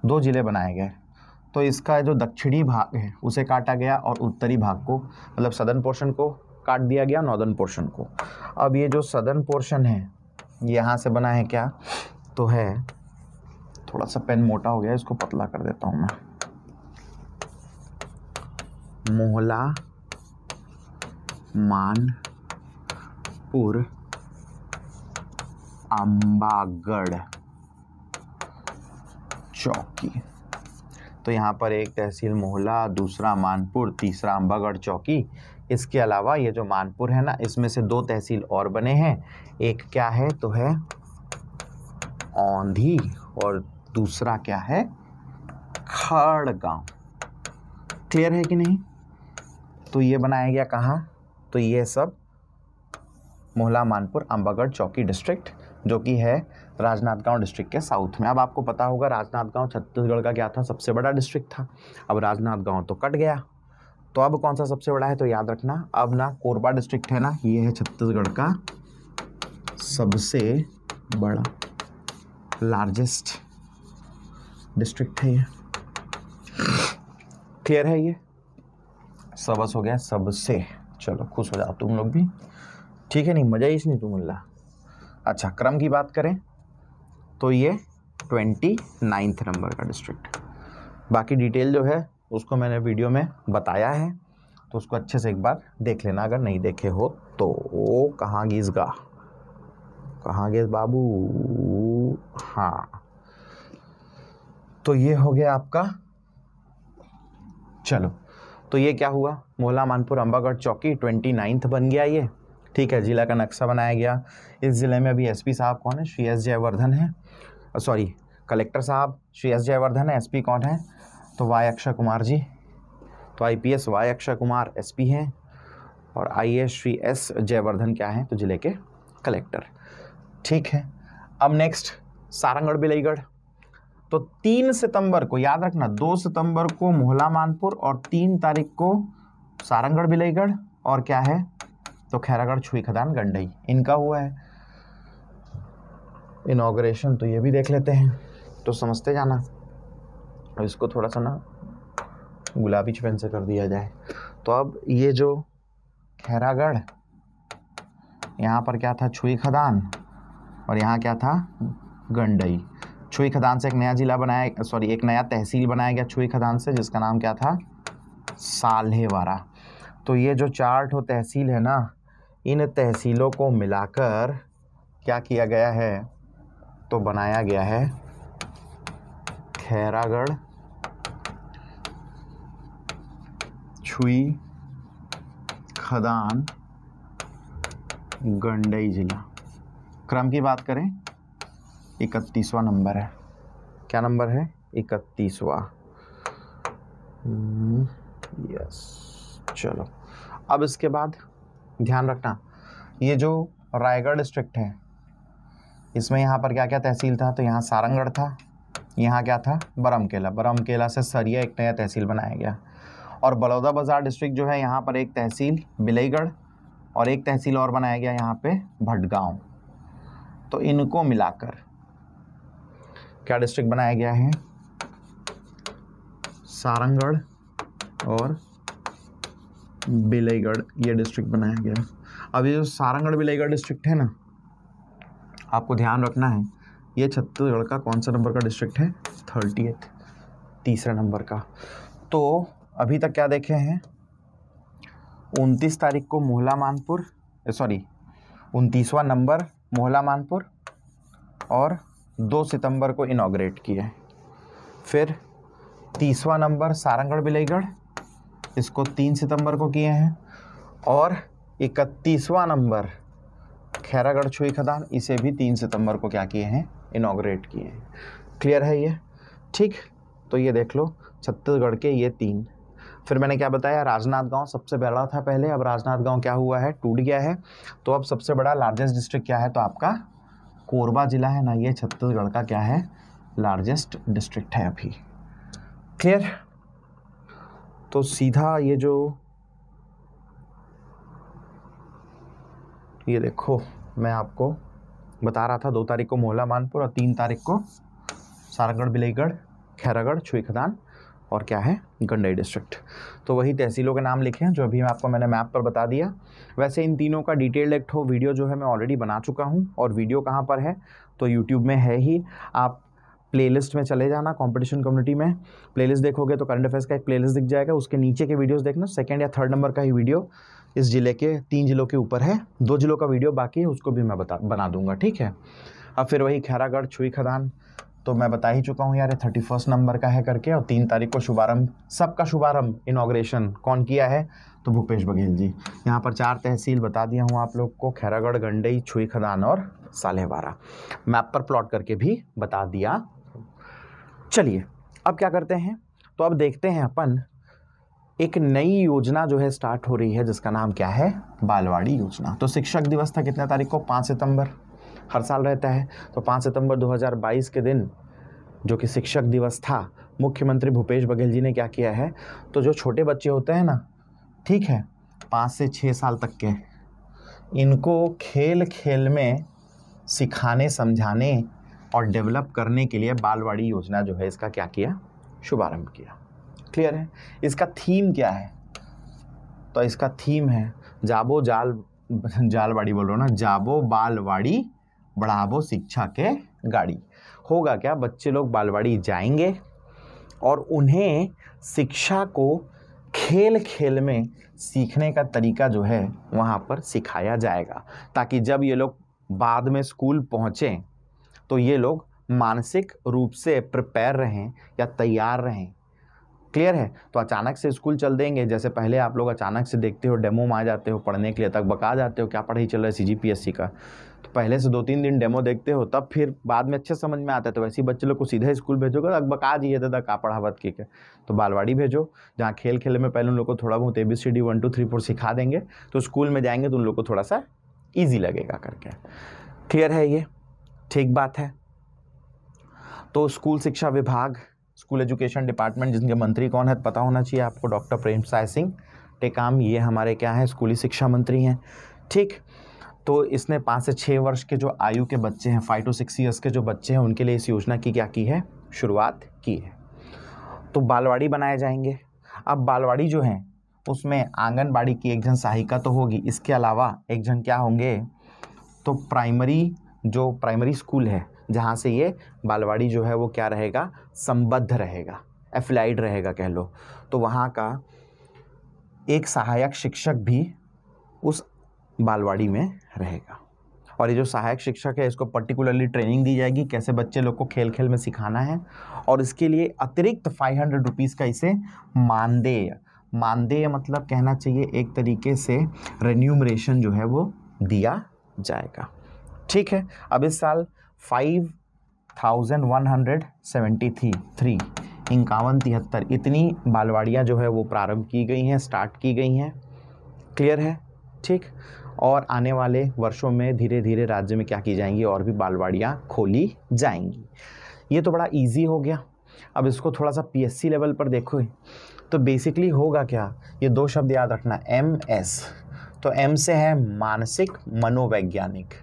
दो ज़िले बनाए गए तो इसका जो दक्षिणी भाग है उसे काटा गया और उत्तरी भाग को मतलब सदर्न पोर्शन को काट दिया गया नॉर्दर्न पोर्शन को अब ये जो सदर्न पोर्शन है यहाँ से बना है क्या तो है थोड़ा सा पेन मोटा हो गया इसको पतला कर देता हूँ मैं मोहला मानपुर अम्बागढ़ चौकी तो यहाँ पर एक तहसील मोहला दूसरा मानपुर तीसरा अम्बागढ़ चौकी इसके अलावा ये जो मानपुर है ना इसमें से दो तहसील और बने हैं एक क्या है तो है औंधी और दूसरा क्या है खड़गांव क्लियर है कि नहीं तो ये बनाया गया कहाँ तो ये सब मोहला मानपुर अम्बागढ़ चौकी डिस्ट्रिक्ट जो कि है राजनांदगांव डिस्ट्रिक्ट के साउथ में अब आपको पता होगा राजनांदगांव छत्तीसगढ़ का क्या था सबसे बड़ा डिस्ट्रिक्ट था अब राजनांदगांव तो कट गया तो अब कौन सा सबसे बड़ा है तो याद रखना अब ना कोरबा डिस्ट्रिक्ट है ना ये है छत्तीसगढ़ का सबसे बड़ा लार्जेस्ट डिस्ट्रिक्ट है ये क्लियर है ये सबस हो गया सबसे चलो खुश हो जाओ तुम लोग भी ठीक है नहीं मजा ही इसमें तुम अल्लाह अच्छा क्रम की बात करें तो ये ट्वेंटी नाइन्थ नंबर का डिस्ट्रिक्ट बाकी डिटेल जो है उसको मैंने वीडियो में बताया है तो उसको अच्छे से एक बार देख लेना अगर नहीं देखे हो तो ओ कहाँ गीस गा कहाँ गए बाबू हाँ तो ये हो गया आपका चलो तो ये क्या हुआ मोहला मानपुर अम्बागढ़ चौकी ट्वेंटी नाइन्थ बन गया ये ठीक है ज़िला का नक्शा बनाया गया इस ज़िले में अभी एसपी साहब कौन है श्री एस जयवर्धन है सॉरी कलेक्टर साहब श्री एस जयवर्धन है एसपी कौन है तो वाई अक्षय कुमार जी तो IPS Y Akshay Kumar SP हैं और आईएएस श्री एस जयवर्धन क्या हैं तो ज़िले के कलेक्टर ठीक है अब नेक्स्ट सारंगढ़ बिलईगढ़ तो तीन सितंबर को याद रखना दो सितंबर को मोहला मानपुर और तीन तारीख को सारंगढ़ बिलईगढ़ और क्या है तो खैरागढ़ छुई खदान गंडई इनका हुआ है इनाग्रेशन तो ये भी देख लेते हैं तो समझते जाना इसको थोड़ा सा ना गुलाबी छपेन से कर दिया जाए तो अब ये जो खैरागढ़ यहाँ पर क्या था छुई खदान और यहाँ क्या था गंडई छुई खदान से एक नया जिला बनाया सॉरी एक नया तहसील बनाया गया छुई खदान से जिसका नाम क्या था साल्हेवारा तो ये जो चार ठो तहसील है ना इन तहसीलों को मिलाकर क्या किया गया है तो बनाया गया है खैरागढ़ छुई खदान गंडई जिला क्रम की बात करें इकतीसवा नंबर है क्या नंबर है इकतीसवा यस हम्म, चलो अब इसके बाद ध्यान रखना ये जो रायगढ़ डिस्ट्रिक्ट है इसमें यहाँ पर क्या क्या तहसील था तो यहाँ सारंगढ़ था यहाँ क्या था बरमकेला बरमकेला से सरिया एक नया तहसील बनाया गया और बलौदा बाज़ार डिस्ट्रिक्ट जो है यहाँ पर एक तहसील बिलईगढ़ और एक तहसील और बनाया गया यहाँ पे भटगांव तो इनको मिलाकर क्या डिस्ट्रिक्ट बनाया गया है सारंगढ़ और बिलईगढ़ ये डिस्ट्रिक्ट बनाया गया अब ये जो सारंगढ़ बिलईगढ़ डिस्ट्रिक्ट है ना आपको ध्यान रखना है ये छत्तीसगढ़ का कौन सा नंबर का डिस्ट्रिक्ट है थर्टी तीसरा नंबर का तो अभी तक क्या देखे हैं उनतीस तारीख को मोहला मानपुर सॉरी उनतीसवा नंबर मोहला मानपुर और दो सितंबर को इनाग्रेट किए फिर तीसवा नंबर सारंगढ़ बिलईगढ़ इसको तीन सितंबर को किए हैं और इकतीसवा नंबर खैरागढ़ छुई खदान इसे भी तीन सितंबर को क्या किए हैं इनाग्रेट किए हैं क्लियर है ये ठीक तो ये देख लो छत्तीसगढ़ के ये तीन फिर मैंने क्या बताया राजनाथ गांव सबसे बड़ा था पहले अब राजनाथ गांव क्या हुआ है टूट गया है तो अब सबसे बड़ा लार्जेस्ट डिस्ट्रिक्ट क्या है तो आपका कोरबा ज़िला है ना ये छत्तीसगढ़ का क्या है लार्जेस्ट डिस्ट्रिक्ट है अभी क्लियर तो सीधा ये जो ये देखो मैं आपको बता रहा था दो तारीख को मोहला मानपुर और तीन तारीख को सारगढ़ बिलईगढ़ खैरागढ़ छुईखदान और क्या है गंडई डिस्ट्रिक्ट तो वही तहसीलों के नाम लिखे हैं जो अभी मैं आपको मैंने मैप पर बता दिया वैसे इन तीनों का डिटेल्ड एक्ट हो वीडियो जो है मैं ऑलरेडी बना चुका हूँ और वीडियो कहाँ पर है तो यूट्यूब में है ही आप प्लेलिस्ट में चले जाना कंपटीशन कम्युनिटी में प्लेलिस्ट देखोगे तो करंट अफेयर्स का एक प्लेलिस्ट दिख जाएगा उसके नीचे के वीडियोस देखना सेकंड या थर्ड नंबर का ही वीडियो इस ज़िले के तीन ज़िलों के ऊपर है दो ज़िलों का वीडियो बाकी है उसको भी मैं बता बना दूंगा ठीक है अब फिर वही खैरागढ़ छुई खदान तो मैं बता ही चुका हूँ यार थर्टी फर्स्ट नंबर का है करके और तीन तारीख को शुभारंभ सबका शुभारंभ इनाग्रेशन कौन किया है तो भूपेश बघेल जी यहाँ पर चार तहसील बता दिया हूँ आप लोग को खैरागढ़ गंडई छुई खदान और सालेवारा मैप पर प्लॉट करके भी बता दिया चलिए अब क्या करते हैं तो अब देखते हैं अपन एक नई योजना जो है स्टार्ट हो रही है जिसका नाम क्या है बालवाड़ी योजना तो शिक्षक दिवस था कितने तारीख को पाँच सितंबर हर साल रहता है तो पाँच सितंबर 2022 के दिन जो कि शिक्षक दिवस था मुख्यमंत्री भूपेश बघेल जी ने क्या किया है तो जो छोटे बच्चे होते हैं ना ठीक है पाँच से छः साल तक के इनको खेल खेल में सिखाने समझाने और डेवलप करने के लिए बालवाड़ी योजना जो है इसका क्या किया शुभारंभ किया क्लियर है इसका थीम क्या है तो इसका थीम है जाबो जाल जालवाड़ी बोलो ना जाबो बालवाड़ी बढ़ावो शिक्षा के गाड़ी होगा क्या बच्चे लोग बालवाड़ी जाएंगे और उन्हें शिक्षा को खेल खेल में सीखने का तरीका जो है वहाँ पर सिखाया जाएगा ताकि जब ये लोग बाद में स्कूल पहुँचें तो ये लोग मानसिक रूप से प्रिपेयर रहें या तैयार रहें क्लियर है तो अचानक से स्कूल चल देंगे जैसे पहले आप लोग अचानक से देखते हो डेमो में आ जाते हो पढ़ने के लिए तक बका जाते हो क्या पढ़ाई चल रहा है सी का तो पहले से दो तीन दिन डेमो देखते हो तब फिर बाद में अच्छे समझ में आता है तो वैसे ही बच्चे लोग को सीधे स्कूल भेजोगे तो बका दिए दादा का पढ़ावत की के तो बालवाड़ी भेजो जहाँ खेल खेले में पहले उन लोग को थोड़ा बहुत A B C D one two three four सिखा देंगे तो स्कूल में जाएंगे तो उन लोग को थोड़ा सा ईजी लगेगा करके क्लियर है ये ठीक बात है तो स्कूल शिक्षा विभाग स्कूल एजुकेशन डिपार्टमेंट जिनके मंत्री कौन है पता होना चाहिए आपको डॉक्टर प्रेम साय सिंह टेकाम ये हमारे क्या है स्कूली शिक्षा मंत्री हैं ठीक तो इसने पाँच से छः वर्ष के जो आयु के बच्चे हैं फाइव टू सिक्स ईयर्स के जो बच्चे हैं उनके लिए इस योजना की क्या की है शुरुआत की है तो बालवाड़ी बनाए जाएंगे अब बालवाड़ी जो है उसमें आंगनबाड़ी की एक जन सहायिका तो होगी इसके अलावा एक जन क्या होंगे तो प्राइमरी जो प्राइमरी स्कूल है जहाँ से ये बालवाड़ी जो है वो क्या रहेगा संबद्ध रहेगा एफिलाइड रहेगा कह लो तो वहाँ का एक सहायक शिक्षक भी उस बालवाड़ी में रहेगा और ये जो सहायक शिक्षक है इसको पर्टिकुलरली ट्रेनिंग दी जाएगी कैसे बच्चे लोग को खेल खेल में सिखाना है और इसके लिए अतिरिक्त फाइव हंड्रेड रुपीज़ का इसे मानदेय मानदेय मतलब कहना चाहिए एक तरीके से रेन्यूमरेशन जो है वो दिया जाएगा ठीक है अब इस साल five thousand one hundred seventy three three इक्यावन तिहत्तर इतनी बालवाड़ियाँ जो है वो प्रारंभ की गई हैं स्टार्ट की गई हैं क्लियर है ठीक और आने वाले वर्षों में धीरे धीरे राज्य में क्या की जाएंगी और भी बालवाड़ियाँ खोली जाएंगी ये तो बड़ा ईजी हो गया अब इसको थोड़ा सा पी लेवल पर देखो तो बेसिकली होगा क्या ये दो शब्द याद रखना एम एस तो एम से है मानसिक मनोवैज्ञानिक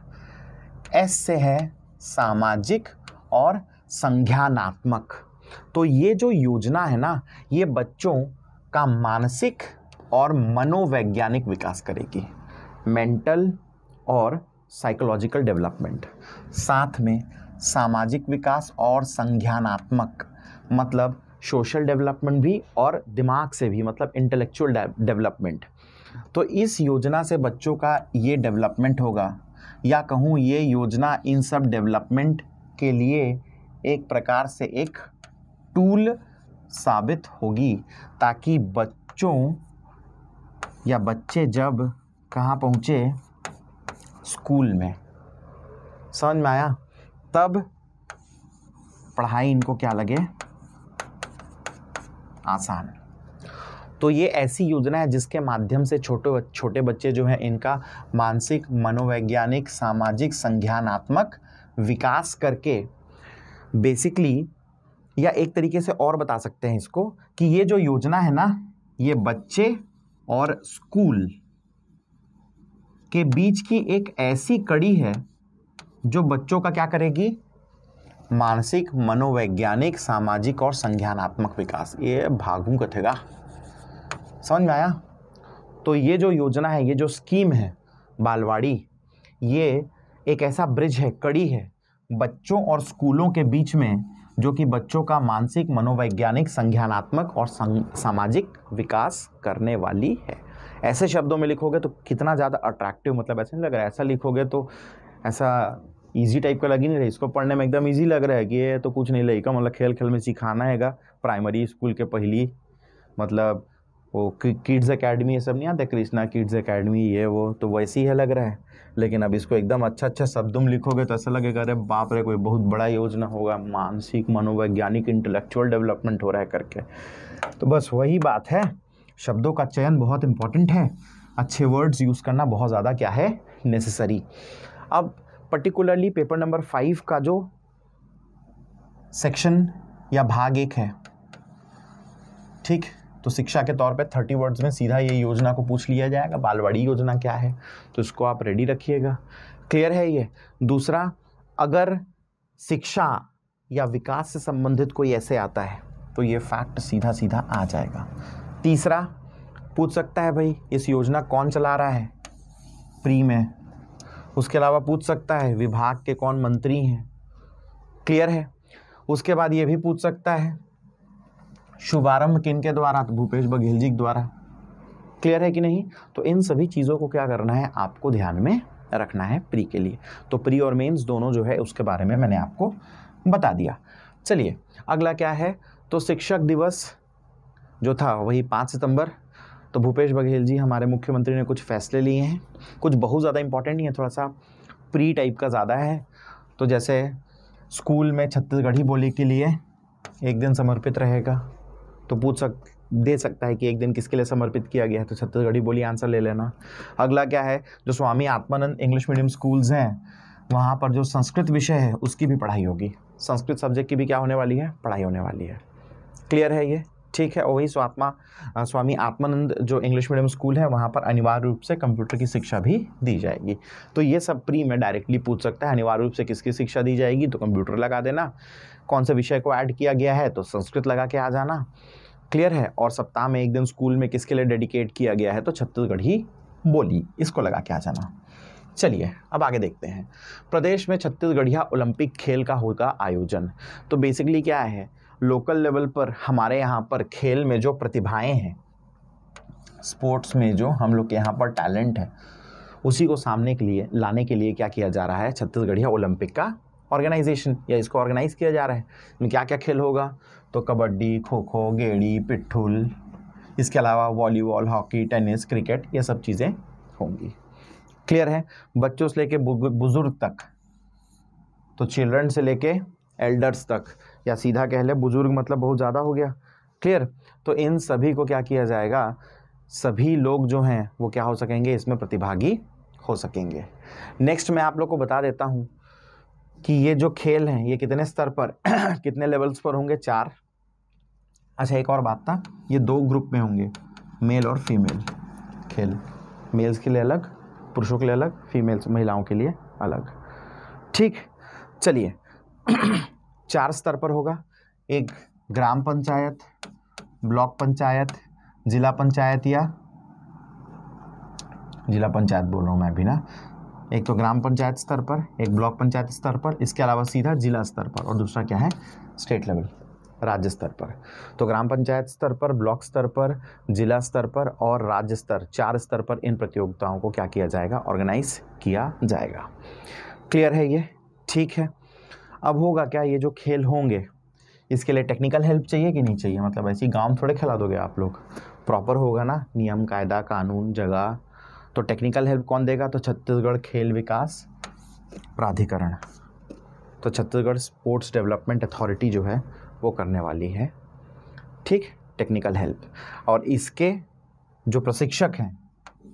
एस से है सामाजिक और संज्ञानात्मक तो ये जो योजना है ना ये बच्चों का मानसिक और मनोवैज्ञानिक विकास करेगी मेंटल और साइकोलॉजिकल डेवलपमेंट साथ में सामाजिक विकास और संज्ञानात्मक मतलब सोशल डेवलपमेंट भी और दिमाग से भी मतलब इंटेलेक्चुअल डेवलपमेंट तो इस योजना से बच्चों का ये डेवलपमेंट होगा या कहूँ ये योजना इन सब डेवलपमेंट के लिए एक प्रकार से एक टूल साबित होगी ताकि बच्चों या बच्चे जब कहाँ पहुँचे स्कूल में समझ में आया तब पढ़ाई इनको क्या लगे आसान तो ये ऐसी योजना है जिसके माध्यम से छोटे छोटे बच्चे जो हैं इनका मानसिक मनोवैज्ञानिक सामाजिक संज्ञानात्मक विकास करके बेसिकली या एक तरीके से और बता सकते हैं इसको कि ये जो योजना है ना ये बच्चे और स्कूल के बीच की एक ऐसी कड़ी है जो बच्चों का क्या करेगी मानसिक मनोवैज्ञानिक सामाजिक और संज्ञानात्मक विकास ये भागू कथेगा समझ में आया तो ये जो योजना है ये जो स्कीम है बालवाड़ी ये एक ऐसा ब्रिज है कड़ी है बच्चों और स्कूलों के बीच में जो कि बच्चों का मानसिक मनोवैज्ञानिक संज्ञानात्मक और सामाजिक विकास करने वाली है ऐसे शब्दों में लिखोगे तो कितना ज़्यादा अट्रैक्टिव मतलब ऐसा नहीं लग रहा है ऐसा लिखोगे तो ऐसा ईजी टाइप का लग ही नहीं रहा इसको पढ़ने में एकदम ईजी लग रहा है कि ये तो कुछ नहीं लगेगा मतलब खेल खेल में सिखाना है प्राइमरी स्कूल के पहली मतलब वो किड्स एकेडमी ये सब नहीं आता कृष्णा किड्स एकेडमी ये वो तो वैसे ही है लग रहा है लेकिन अब इसको एकदम अच्छा अच्छा शब्दों में लिखोगे तो ऐसा लगेगा अरे बाप रे कोई बहुत बड़ा योजना होगा मानसिक मनोवैज्ञानिक इंटेलेक्चुअल डेवलपमेंट हो रहा है करके तो बस वही बात है शब्दों का चयन बहुत इंपॉर्टेंट है अच्छे वर्ड्स यूज़ करना बहुत ज़्यादा क्या है नेसेसरी अब पर्टिकुलरली पेपर नंबर फाइव का जो सेक्शन या भाग एक है ठीक तो शिक्षा के तौर पे थर्टी वर्ड्स में सीधा ये योजना को पूछ लिया जाएगा बालवाड़ी योजना क्या है तो इसको आप रेडी रखिएगा क्लियर है ये दूसरा अगर शिक्षा या विकास से संबंधित कोई ऐसे आता है तो ये फैक्ट सीधा सीधा आ जाएगा तीसरा पूछ सकता है भाई इस योजना कौन चला रहा है प्री में उसके अलावा पूछ सकता है विभाग के कौन मंत्री हैं क्लियर है उसके बाद ये भी पूछ सकता है शुभारंभ किन के द्वारा तो भूपेश बघेल जी के द्वारा क्लियर है कि नहीं तो इन सभी चीज़ों को क्या करना है आपको ध्यान में रखना है प्री के लिए तो प्री और मेंस दोनों जो है उसके बारे में मैंने आपको बता दिया चलिए अगला क्या है तो शिक्षक दिवस जो था वही पाँच सितंबर तो भूपेश बघेल जी हमारे मुख्यमंत्री ने कुछ फैसले लिए हैं कुछ बहुत ज़्यादा इंपॉर्टेंट नहीं है थोड़ा सा प्री टाइप का ज़्यादा है तो जैसे स्कूल में छत्तीसगढ़ी बोली के लिए एक दिन समर्पित रहेगा तो पूछ सक दे सकता है कि एक दिन किसके लिए समर्पित किया गया है तो छत्तीसगढ़ी बोली आंसर ले लेना अगला क्या है जो Swami Atmanand English medium schools हैं वहाँ पर जो संस्कृत विषय है उसकी भी पढ़ाई होगी संस्कृत सब्जेक्ट की भी क्या होने वाली है पढ़ाई होने वाली है क्लियर है ये ठीक है वही स्वात्मा स्वामी आत्मानंद जो इंग्लिश मीडियम स्कूल है वहाँ पर अनिवार्य रूप से कंप्यूटर की शिक्षा भी दी जाएगी तो ये सब प्री में डायरेक्टली पूछ सकता है अनिवार्य रूप से किसकी शिक्षा दी जाएगी तो कंप्यूटर लगा देना कौन से विषय को ऐड किया गया है तो संस्कृत लगा के आ जाना क्लियर है और सप्ताह में एक दिन स्कूल में किसके लिए डेडिकेट किया गया है तो छत्तीसगढ़ी बोली इसको लगा के आ जाना चलिए अब आगे देखते हैं प्रदेश में छत्तीसगढ़िया ओलंपिक खेल का होगा आयोजन तो बेसिकली क्या है लोकल लेवल पर हमारे यहाँ पर खेल में जो प्रतिभाएं हैं स्पोर्ट्स में जो हम लोग के यहाँ पर टैलेंट है उसी को सामने के लिए लाने के लिए क्या किया जा रहा है छत्तीसगढ़िया ओलंपिक का ऑर्गेनाइजेशन या इसको ऑर्गेनाइज़ किया जा रहा है क्या क्या खेल होगा तो कबड्डी खो खो गेड़ी पिट्ठुल इसके अलावा वॉलीबॉल हॉकी टेनिस क्रिकेट ये सब चीज़ें होंगी क्लियर है बच्चों से लेके बुज़ुर्ग तक तो चिल्ड्रन से लेके एल्डर्स तक या सीधा कह ले बुज़ुर्ग मतलब बहुत ज़्यादा हो गया क्लियर तो इन सभी को क्या किया जाएगा सभी लोग जो हैं वो क्या हो सकेंगे इसमें प्रतिभागी हो सकेंगे नेक्स्ट मैं आप लोग को बता देता हूँ कि ये जो खेल हैं ये कितने स्तर पर कितने लेवल्स पर होंगे चार अच्छा एक और बात था ये दो ग्रुप में होंगे मेल और फीमेल खेल मेल्स के लिए अलग पुरुषों के लिए अलग फीमेल्स महिलाओं के लिए अलग ठीक चलिए चार स्तर पर होगा एक ग्राम पंचायत ब्लॉक पंचायत जिला पंचायत या जिला पंचायत बोल रहा हूँ मैं अभी ना एक तो ग्राम पंचायत स्तर पर एक ब्लॉक पंचायत स्तर पर इसके अलावा सीधा जिला स्तर पर और दूसरा क्या है स्टेट लेवल राज्य स्तर पर तो ग्राम पंचायत स्तर पर ब्लॉक स्तर पर जिला स्तर पर और राज्य स्तर चार स्तर पर इन प्रतियोगिताओं को क्या किया जाएगा ऑर्गेनाइज किया जाएगा क्लियर है ये ठीक है अब होगा क्या ये जो खेल होंगे इसके लिए टेक्निकल हेल्प चाहिए कि नहीं चाहिए मतलब ऐसी गांव थोड़े खिला दोगे आप लोग प्रॉपर होगा ना नियम कायदा कानून जगह तो टेक्निकल हेल्प कौन देगा तो छत्तीसगढ़ खेल विकास प्राधिकरण तो छत्तीसगढ़ स्पोर्ट्स डेवलपमेंट अथॉरिटी जो है वो करने वाली है ठीक टेक्निकल हेल्प और इसके जो प्रशिक्षक हैं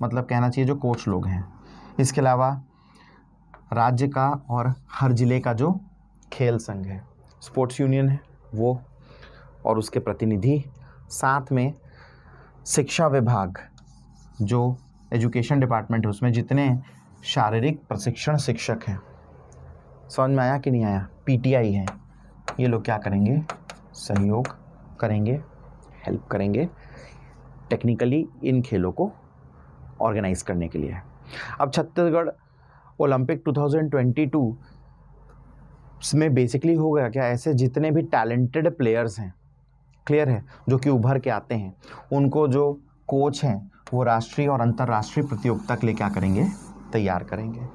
मतलब कहना चाहिए जो कोच लोग हैं इसके अलावा राज्य का और हर ज़िले का जो खेल संघ है स्पोर्ट्स यूनियन है वो और उसके प्रतिनिधि साथ में शिक्षा विभाग जो एजुकेशन डिपार्टमेंट है उसमें जितने शारीरिक प्रशिक्षण शिक्षक हैं समझ में आया कि नहीं आया पीटीआई है ये लोग क्या करेंगे सहयोग करेंगे हेल्प करेंगे टेक्निकली इन खेलों को ऑर्गेनाइज करने के लिए अब छत्तीसगढ़ ओलंपिक 2022 इसमें बेसिकली होगा क्या ऐसे जितने भी टैलेंटेड प्लेयर्स हैं क्लियर है जो कि उभर के आते हैं उनको जो कोच हैं वो राष्ट्रीय और अंतर्राष्ट्रीय प्रतियोगिता के लिए क्या करेंगे तैयार करेंगे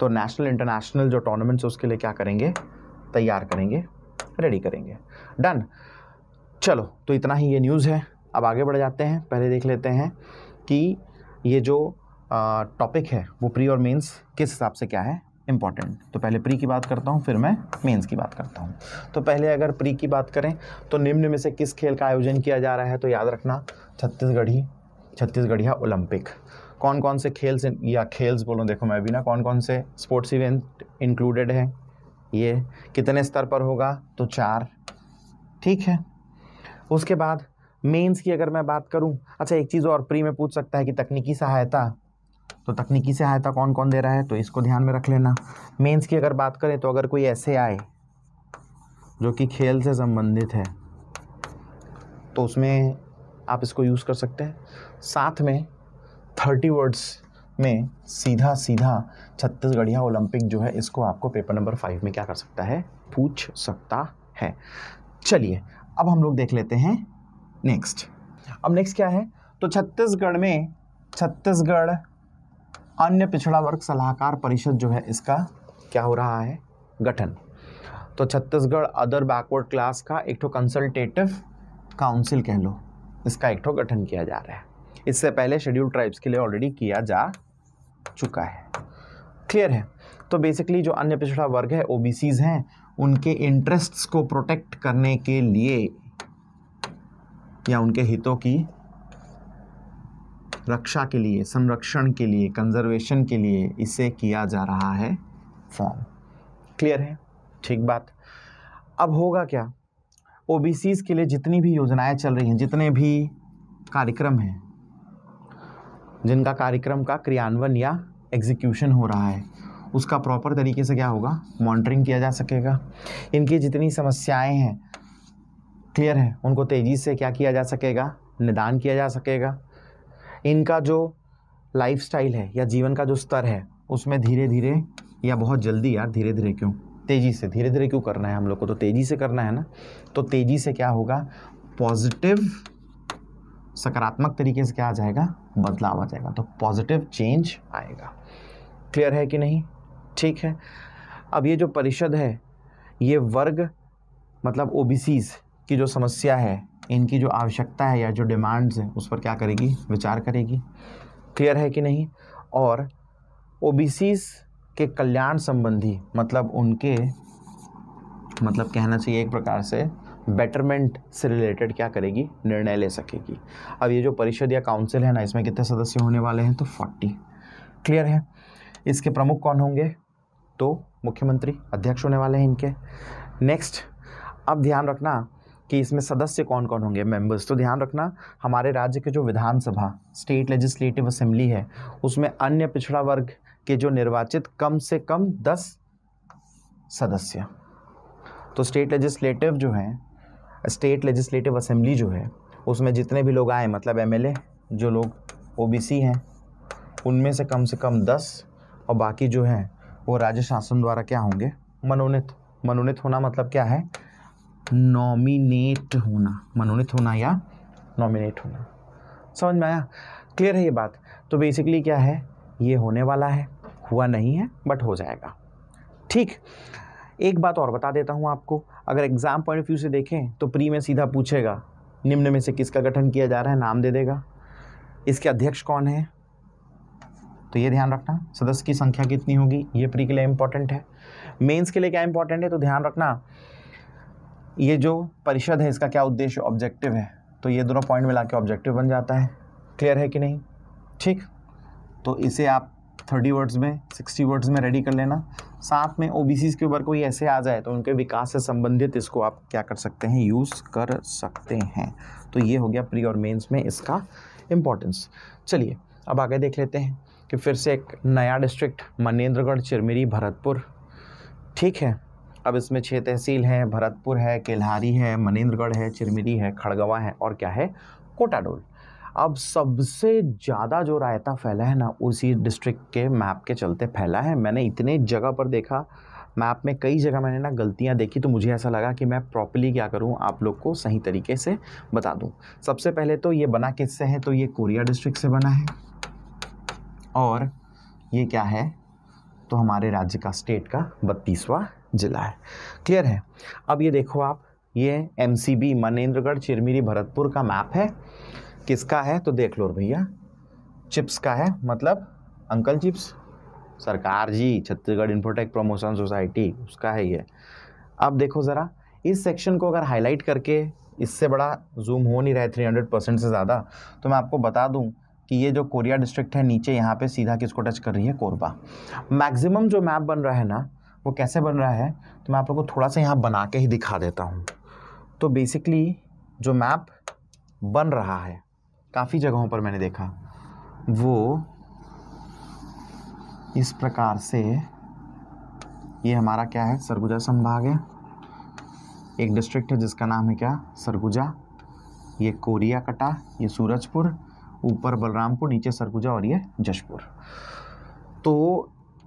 तो नेशनल इंटरनेशनल जो टूर्नामेंट्स उसके लिए क्या करेंगे तैयार करेंगे रेडी करेंगे डन चलो तो इतना ही ये न्यूज़ है अब आगे बढ़ जाते हैं पहले देख लेते हैं कि ये जो टॉपिक है वो प्री और मेंस किस हिसाब से क्या है इम्पॉर्टेंट तो पहले प्री की बात करता हूँ फिर मैं मेंस की बात करता हूँ तो पहले अगर प्री की बात करें तो निम्न में से किस खेल का आयोजन किया जा रहा है तो याद रखना छत्तीसगढ़ी छत्तीसगढ़िया ओलंपिक कौन कौन से खेल से या खेल्स बोलो देखो मैं भी ना कौन कौन से स्पोर्ट्स इवेंट इंक्लूडेड हैं ये कितने स्तर पर होगा तो चार ठीक है उसके बाद मेंस की अगर मैं बात करूं अच्छा एक चीज़ और प्री में पूछ सकता है कि तकनीकी सहायता तो तकनीकी सहायता कौन कौन दे रहा है तो इसको ध्यान में रख लेना मेंस की अगर बात करें तो अगर कोई ऐसे आए जो कि खेल से संबंधित है तो उसमें आप इसको यूज़ कर सकते हैं साथ में थर्टी वर्ड्स में सीधा सीधा छत्तीसगढ़िया ओलंपिक जो है इसको आपको पेपर नंबर फाइव में क्या कर सकता है पूछ सकता है चलिए अब हम लोग देख लेते हैं नेक्स्ट अब नेक्स्ट क्या है तो छत्तीसगढ़ में छत्तीसगढ़ अन्य पिछड़ा वर्ग सलाहकार परिषद जो है इसका क्या हो रहा है गठन तो छत्तीसगढ़ अदर बैकवर्ड क्लास का एक ठो कंसल्टेटिव काउंसिल कह लो इसका एक ठो गठन किया जा रहा है इससे पहले शेड्यूल ट्राइब्स के लिए ऑलरेडी किया जा चुका है क्लियर है तो बेसिकली जो अन्य पिछड़ा वर्ग है ओ हैं उनके इंटरेस्ट्स को प्रोटेक्ट करने के लिए या उनके हितों की रक्षा के लिए संरक्षण के लिए कंजर्वेशन के लिए इसे किया जा रहा है फॉर्म क्लियर है ठीक बात अब होगा क्या ओ के लिए जितनी भी योजनाएं चल रही हैं जितने भी कार्यक्रम हैं जिनका कार्यक्रम का क्रियान्वयन या एग्जीक्यूशन हो रहा है उसका प्रॉपर तरीके से क्या होगा मॉनिटरिंग किया जा सकेगा इनकी जितनी समस्याएं हैं क्लियर है उनको तेज़ी से क्या किया जा सकेगा निदान किया जा सकेगा इनका जो लाइफ है या जीवन का जो स्तर है उसमें धीरे धीरे या बहुत जल्दी यार धीरे धीरे क्यों तेज़ी से धीरे धीरे क्यों करना है हम लोग को तो तेज़ी से करना है ना तो तेज़ी से क्या होगा पॉजिटिव सकारात्मक तरीके से क्या आ जाएगा बदलाव आ जाएगा तो पॉजिटिव चेंज आएगा क्लियर है कि नहीं ठीक है अब ये जो परिषद है ये वर्ग मतलब ओ की जो समस्या है इनकी जो आवश्यकता है या जो डिमांड्स हैं उस पर क्या करेगी विचार करेगी क्लियर है कि नहीं और ओ के कल्याण संबंधी मतलब उनके मतलब कहना चाहिए एक प्रकार से बेटरमेंट से रिलेटेड क्या करेगी निर्णय ले सकेगी अब ये जो परिषद या काउंसिल है ना इसमें कितने सदस्य होने वाले हैं तो फोर्टी क्लियर है इसके प्रमुख कौन होंगे तो मुख्यमंत्री अध्यक्ष होने वाले हैं इनके नेक्स्ट अब ध्यान रखना कि इसमें सदस्य कौन कौन होंगे मेंबर्स तो ध्यान रखना हमारे राज्य के जो विधानसभा स्टेट लेजिस्लेटिव असेंबली है उसमें अन्य पिछड़ा वर्ग के जो निर्वाचित कम से कम दस सदस्य तो स्टेट लेजिस्लेटिव जो है स्टेट लेजिस्लेटिव असेंबली जो है उसमें जितने भी लोग आए मतलब एमएलए जो लोग ओबीसी हैं उनमें से कम से कम दस और बाकी जो हैं वो राज्य शासन द्वारा क्या होंगे मनोनीत मनोनीत होना मतलब क्या है नॉमिनेट होना मनोनीत होना या नॉमिनेट होना समझ में आया क्लियर है ये बात तो बेसिकली क्या है ये होने वाला है हुआ नहीं है बट हो जाएगा ठीक एक बात और बता देता हूँ आपको अगर एग्ज़ाम पॉइंट ऑफ व्यू से देखें तो प्री में सीधा पूछेगा निम्न में से किसका गठन किया जा रहा है नाम दे देगा इसके अध्यक्ष कौन है तो ये ध्यान रखना सदस्य की संख्या कितनी होगी ये प्री के लिए इंपॉर्टेंट है मेंस के लिए क्या इम्पॉर्टेंट है तो ध्यान रखना ये जो परिषद है इसका क्या उद्देश्य ऑब्जेक्टिव है तो ये दोनों पॉइंट मिला के ऑब्जेक्टिव बन जाता है क्लियर है कि नहीं ठीक तो इसे आप थर्टी वर्ड्स में सिक्सटी वर्ड्स में रेडी कर लेना साथ में ओ के ऊपर कोई ऐसे आ जाए तो उनके विकास से संबंधित इसको आप क्या कर सकते हैं यूज़ कर सकते हैं तो ये हो गया प्री और मेंस में इसका इम्पोर्टेंस चलिए अब आगे देख लेते हैं कि फिर से एक नया डिस्ट्रिक्ट मनेंद्रगढ़ चिरमिरी भरतपुर ठीक है अब इसमें छह तहसील हैं भरतपुर है केल्हारी है मनेन्द्रगढ़ है चिरमिरी है खड़गवा है और क्या है कोटाडोल अब सबसे ज़्यादा जो रायता फैला है ना उसी डिस्ट्रिक्ट के मैप के चलते फैला है मैंने इतने जगह पर देखा मैप में कई जगह मैंने ना गलतियां देखी तो मुझे ऐसा लगा कि मैं प्रॉपरली क्या करूं आप लोग को सही तरीके से बता दूं सबसे पहले तो ये बना किससे है तो ये कोरिया डिस्ट्रिक्ट से बना है और ये क्या है तो हमारे राज्य का स्टेट का बत्तीसवा जिला है क्लियर है अब ये देखो आप ये M C B Manendragarh Chirmiri Bharatpur का मैप है किसका है तो देख लो भैया चिप्स का है मतलब अंकल चिप्स सरकार जी छत्तीसगढ़ इन्फोटेक प्रमोशन सोसाइटी उसका है ये अब देखो ज़रा इस सेक्शन को अगर हाईलाइट करके इससे बड़ा जूम हो नहीं रहा है थ्री हंड्रेड परसेंट से ज़्यादा तो मैं आपको बता दूं कि ये जो कोरिया डिस्ट्रिक्ट है नीचे यहाँ पे सीधा किसको टच कर रही है कोरबा मैक्सिमम जो मैप बन रहा है ना वो कैसे बन रहा है तो मैं आप लोग को थोड़ा सा यहाँ बना के ही दिखा देता हूँ तो बेसिकली जो मैप बन रहा है काफ़ी जगहों पर मैंने देखा वो इस प्रकार से ये हमारा क्या है सरगुजा संभाग है एक डिस्ट्रिक्ट है जिसका नाम है क्या सरगुजा ये कोरिया कटा ये सूरजपुर ऊपर बलरामपुर नीचे सरगुजा और ये जशपुर तो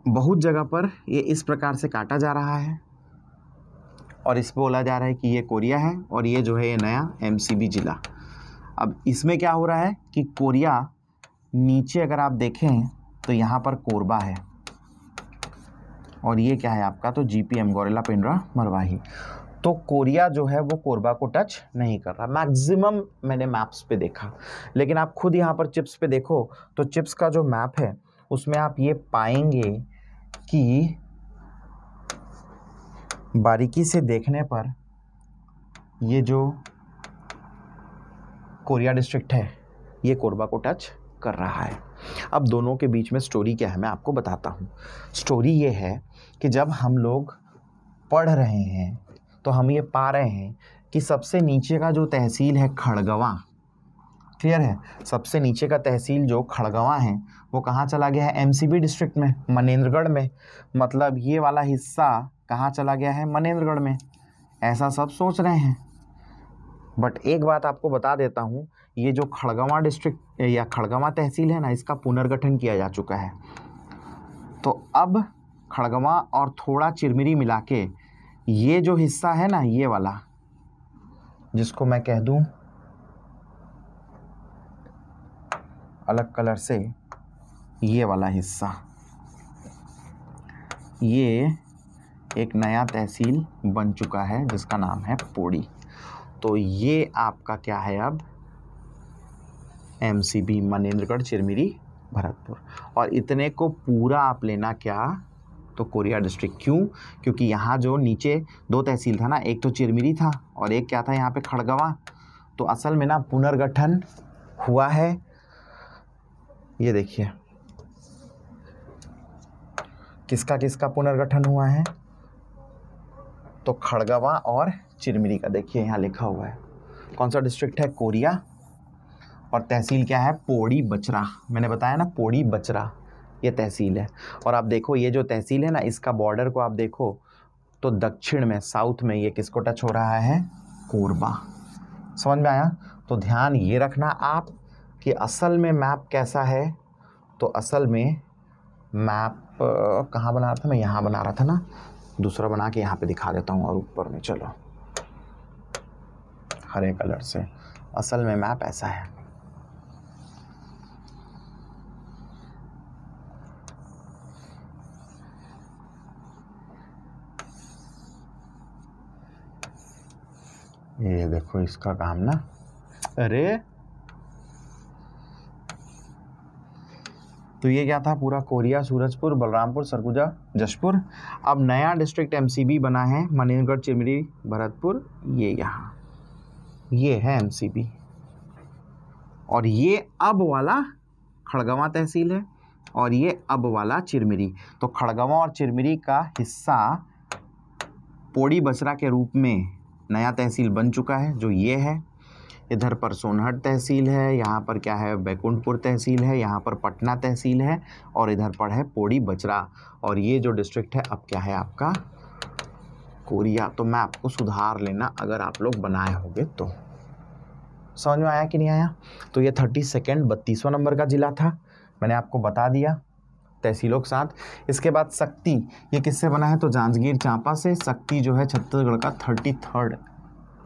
बहुत जगह पर ये इस प्रकार से काटा जा रहा है और इस पर बोला जा रहा है कि ये कोरिया है और ये जो है ये नया एम ज़िला अब इसमें क्या हो रहा है कि कोरिया नीचे अगर आप देखें तो यहाँ पर कोरबा है और ये क्या है आपका तो G P M Gaurela Pendra Marwahi तो कोरिया जो है वो कोरबा को टच नहीं कर रहा मैक्सिमम मैंने मैप्स पे देखा लेकिन आप खुद यहाँ पर चिप्स पे देखो तो चिप्स का जो मैप है उसमें आप ये पाएंगे कि बारीकी से देखने पर ये जो कोरिया डिस्ट्रिक्ट है ये कोरबा को टच कर रहा है अब दोनों के बीच में स्टोरी क्या है मैं आपको बताता हूँ स्टोरी ये है कि जब हम लोग पढ़ रहे हैं तो हम ये पा रहे हैं कि सबसे नीचे का जो तहसील है खड़गवा क्लियर है सबसे नीचे का तहसील जो खड़गवा है वो कहाँ चला गया है एमसीबी डिस्ट्रिक्ट में मनेन्द्रगढ़ में मतलब ये वाला हिस्सा कहाँ चला गया है मनेन्द्रगढ़ में ऐसा सब सोच रहे हैं बट एक बात आपको बता देता हूँ ये जो खड़गवा डिस्ट्रिक्ट या खड़गवा तहसील है ना इसका पुनर्गठन किया जा चुका है तो अब खड़गवा और थोड़ा चिरमिरी मिला के ये जो हिस्सा है ना ये वाला जिसको मैं कह दूँ अलग कलर से ये वाला हिस्सा ये एक नया तहसील बन चुका है जिसका नाम है पोड़ी तो ये आपका क्या है अब M C B Manendragarh Chirmiri Bharatpur और इतने को पूरा आप लेना क्या तो कोरिया डिस्ट्रिक्ट क्यों क्योंकि यहाँ जो नीचे दो तहसील था ना एक तो चिरमिरी था और एक क्या था यहाँ पे खड़गवा तो असल में ना पुनर्गठन हुआ है ये देखिए किसका किसका पुनर्गठन हुआ है तो खड़गवा और चिरमिरी का देखिए यहाँ लिखा हुआ है कौन सा डिस्ट्रिक्ट है कोरिया और तहसील क्या है पोड़ी बचरा मैंने बताया ना पोड़ी बचरा ये तहसील है और आप देखो ये जो तहसील है ना इसका बॉर्डर को आप देखो तो दक्षिण में साउथ में ये किसको टच हो रहा है कोरबा समझ में आया तो ध्यान ये रखना आप कि असल में मैप कैसा है तो असल में मैप कहाँ बना रहा था मैं यहाँ बना रहा था ना दूसरा बना के यहाँ पे दिखा देता हूँ और ऊपर में चलो हरे कलर से असल में मैप ऐसा है ये देखो इसका काम ना अरे तो ये क्या था पूरा कोरिया सूरजपुर बलरामपुर सरगुजा जशपुर अब नया डिस्ट्रिक्ट एमसीबी बना है मनीनगढ़ चिमरी भरतपुर ये यहाँ ये है एमसीबी और ये अब वाला खड़गवा तहसील है और ये अब वाला चिरमिरी तो खड़गवा और चिरमिरी का हिस्सा पोड़ी बसरा के रूप में नया तहसील बन चुका है जो ये है इधर पर सोनहट तहसील है यहाँ पर क्या है बैकुंठपुर तहसील है यहाँ पर पटना तहसील है और इधर पर है पोड़ी बचरा और ये जो डिस्ट्रिक्ट है अब क्या है आपका कोरिया तो मैं आपको सुधार लेना अगर आप लोग बनाए होंगे तो समझ में आया कि नहीं आया तो ये थर्टी सेकेंड बत्तीसवां नंबर का ज़िला था मैंने आपको बता दिया तहसीलों के साथ इसके बाद शक्ति ये किससे बना है तो जांजगीर चांपा से शक्ति जो है छत्तीसगढ़ का थर्टी थर्ड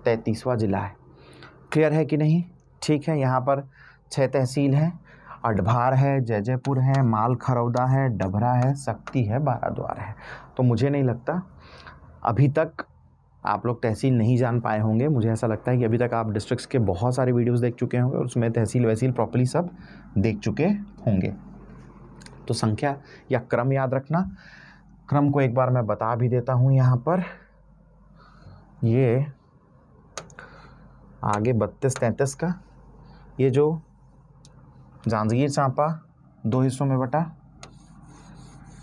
तैंतीसवां ज़िला है क्लियर है कि नहीं ठीक है यहाँ पर छः तहसील हैं अडभार है जय जयपुर है माल खरौदा है डभरा है शक्ति है बाराद्वार है तो मुझे नहीं लगता अभी तक आप लोग तहसील नहीं जान पाए होंगे मुझे ऐसा लगता है कि अभी तक आप डिस्ट्रिक्ट्स के बहुत सारे वीडियोस देख चुके होंगे और उसमें तहसील वहसील प्रॉपरली सब देख चुके होंगे तो संख्या या क्रम याद रखना क्रम को एक बार मैं बता भी देता हूँ यहाँ पर ये आगे बत्तीस तैंतीस का ये जो जांजगीर चांपा दो हिस्सों में बटा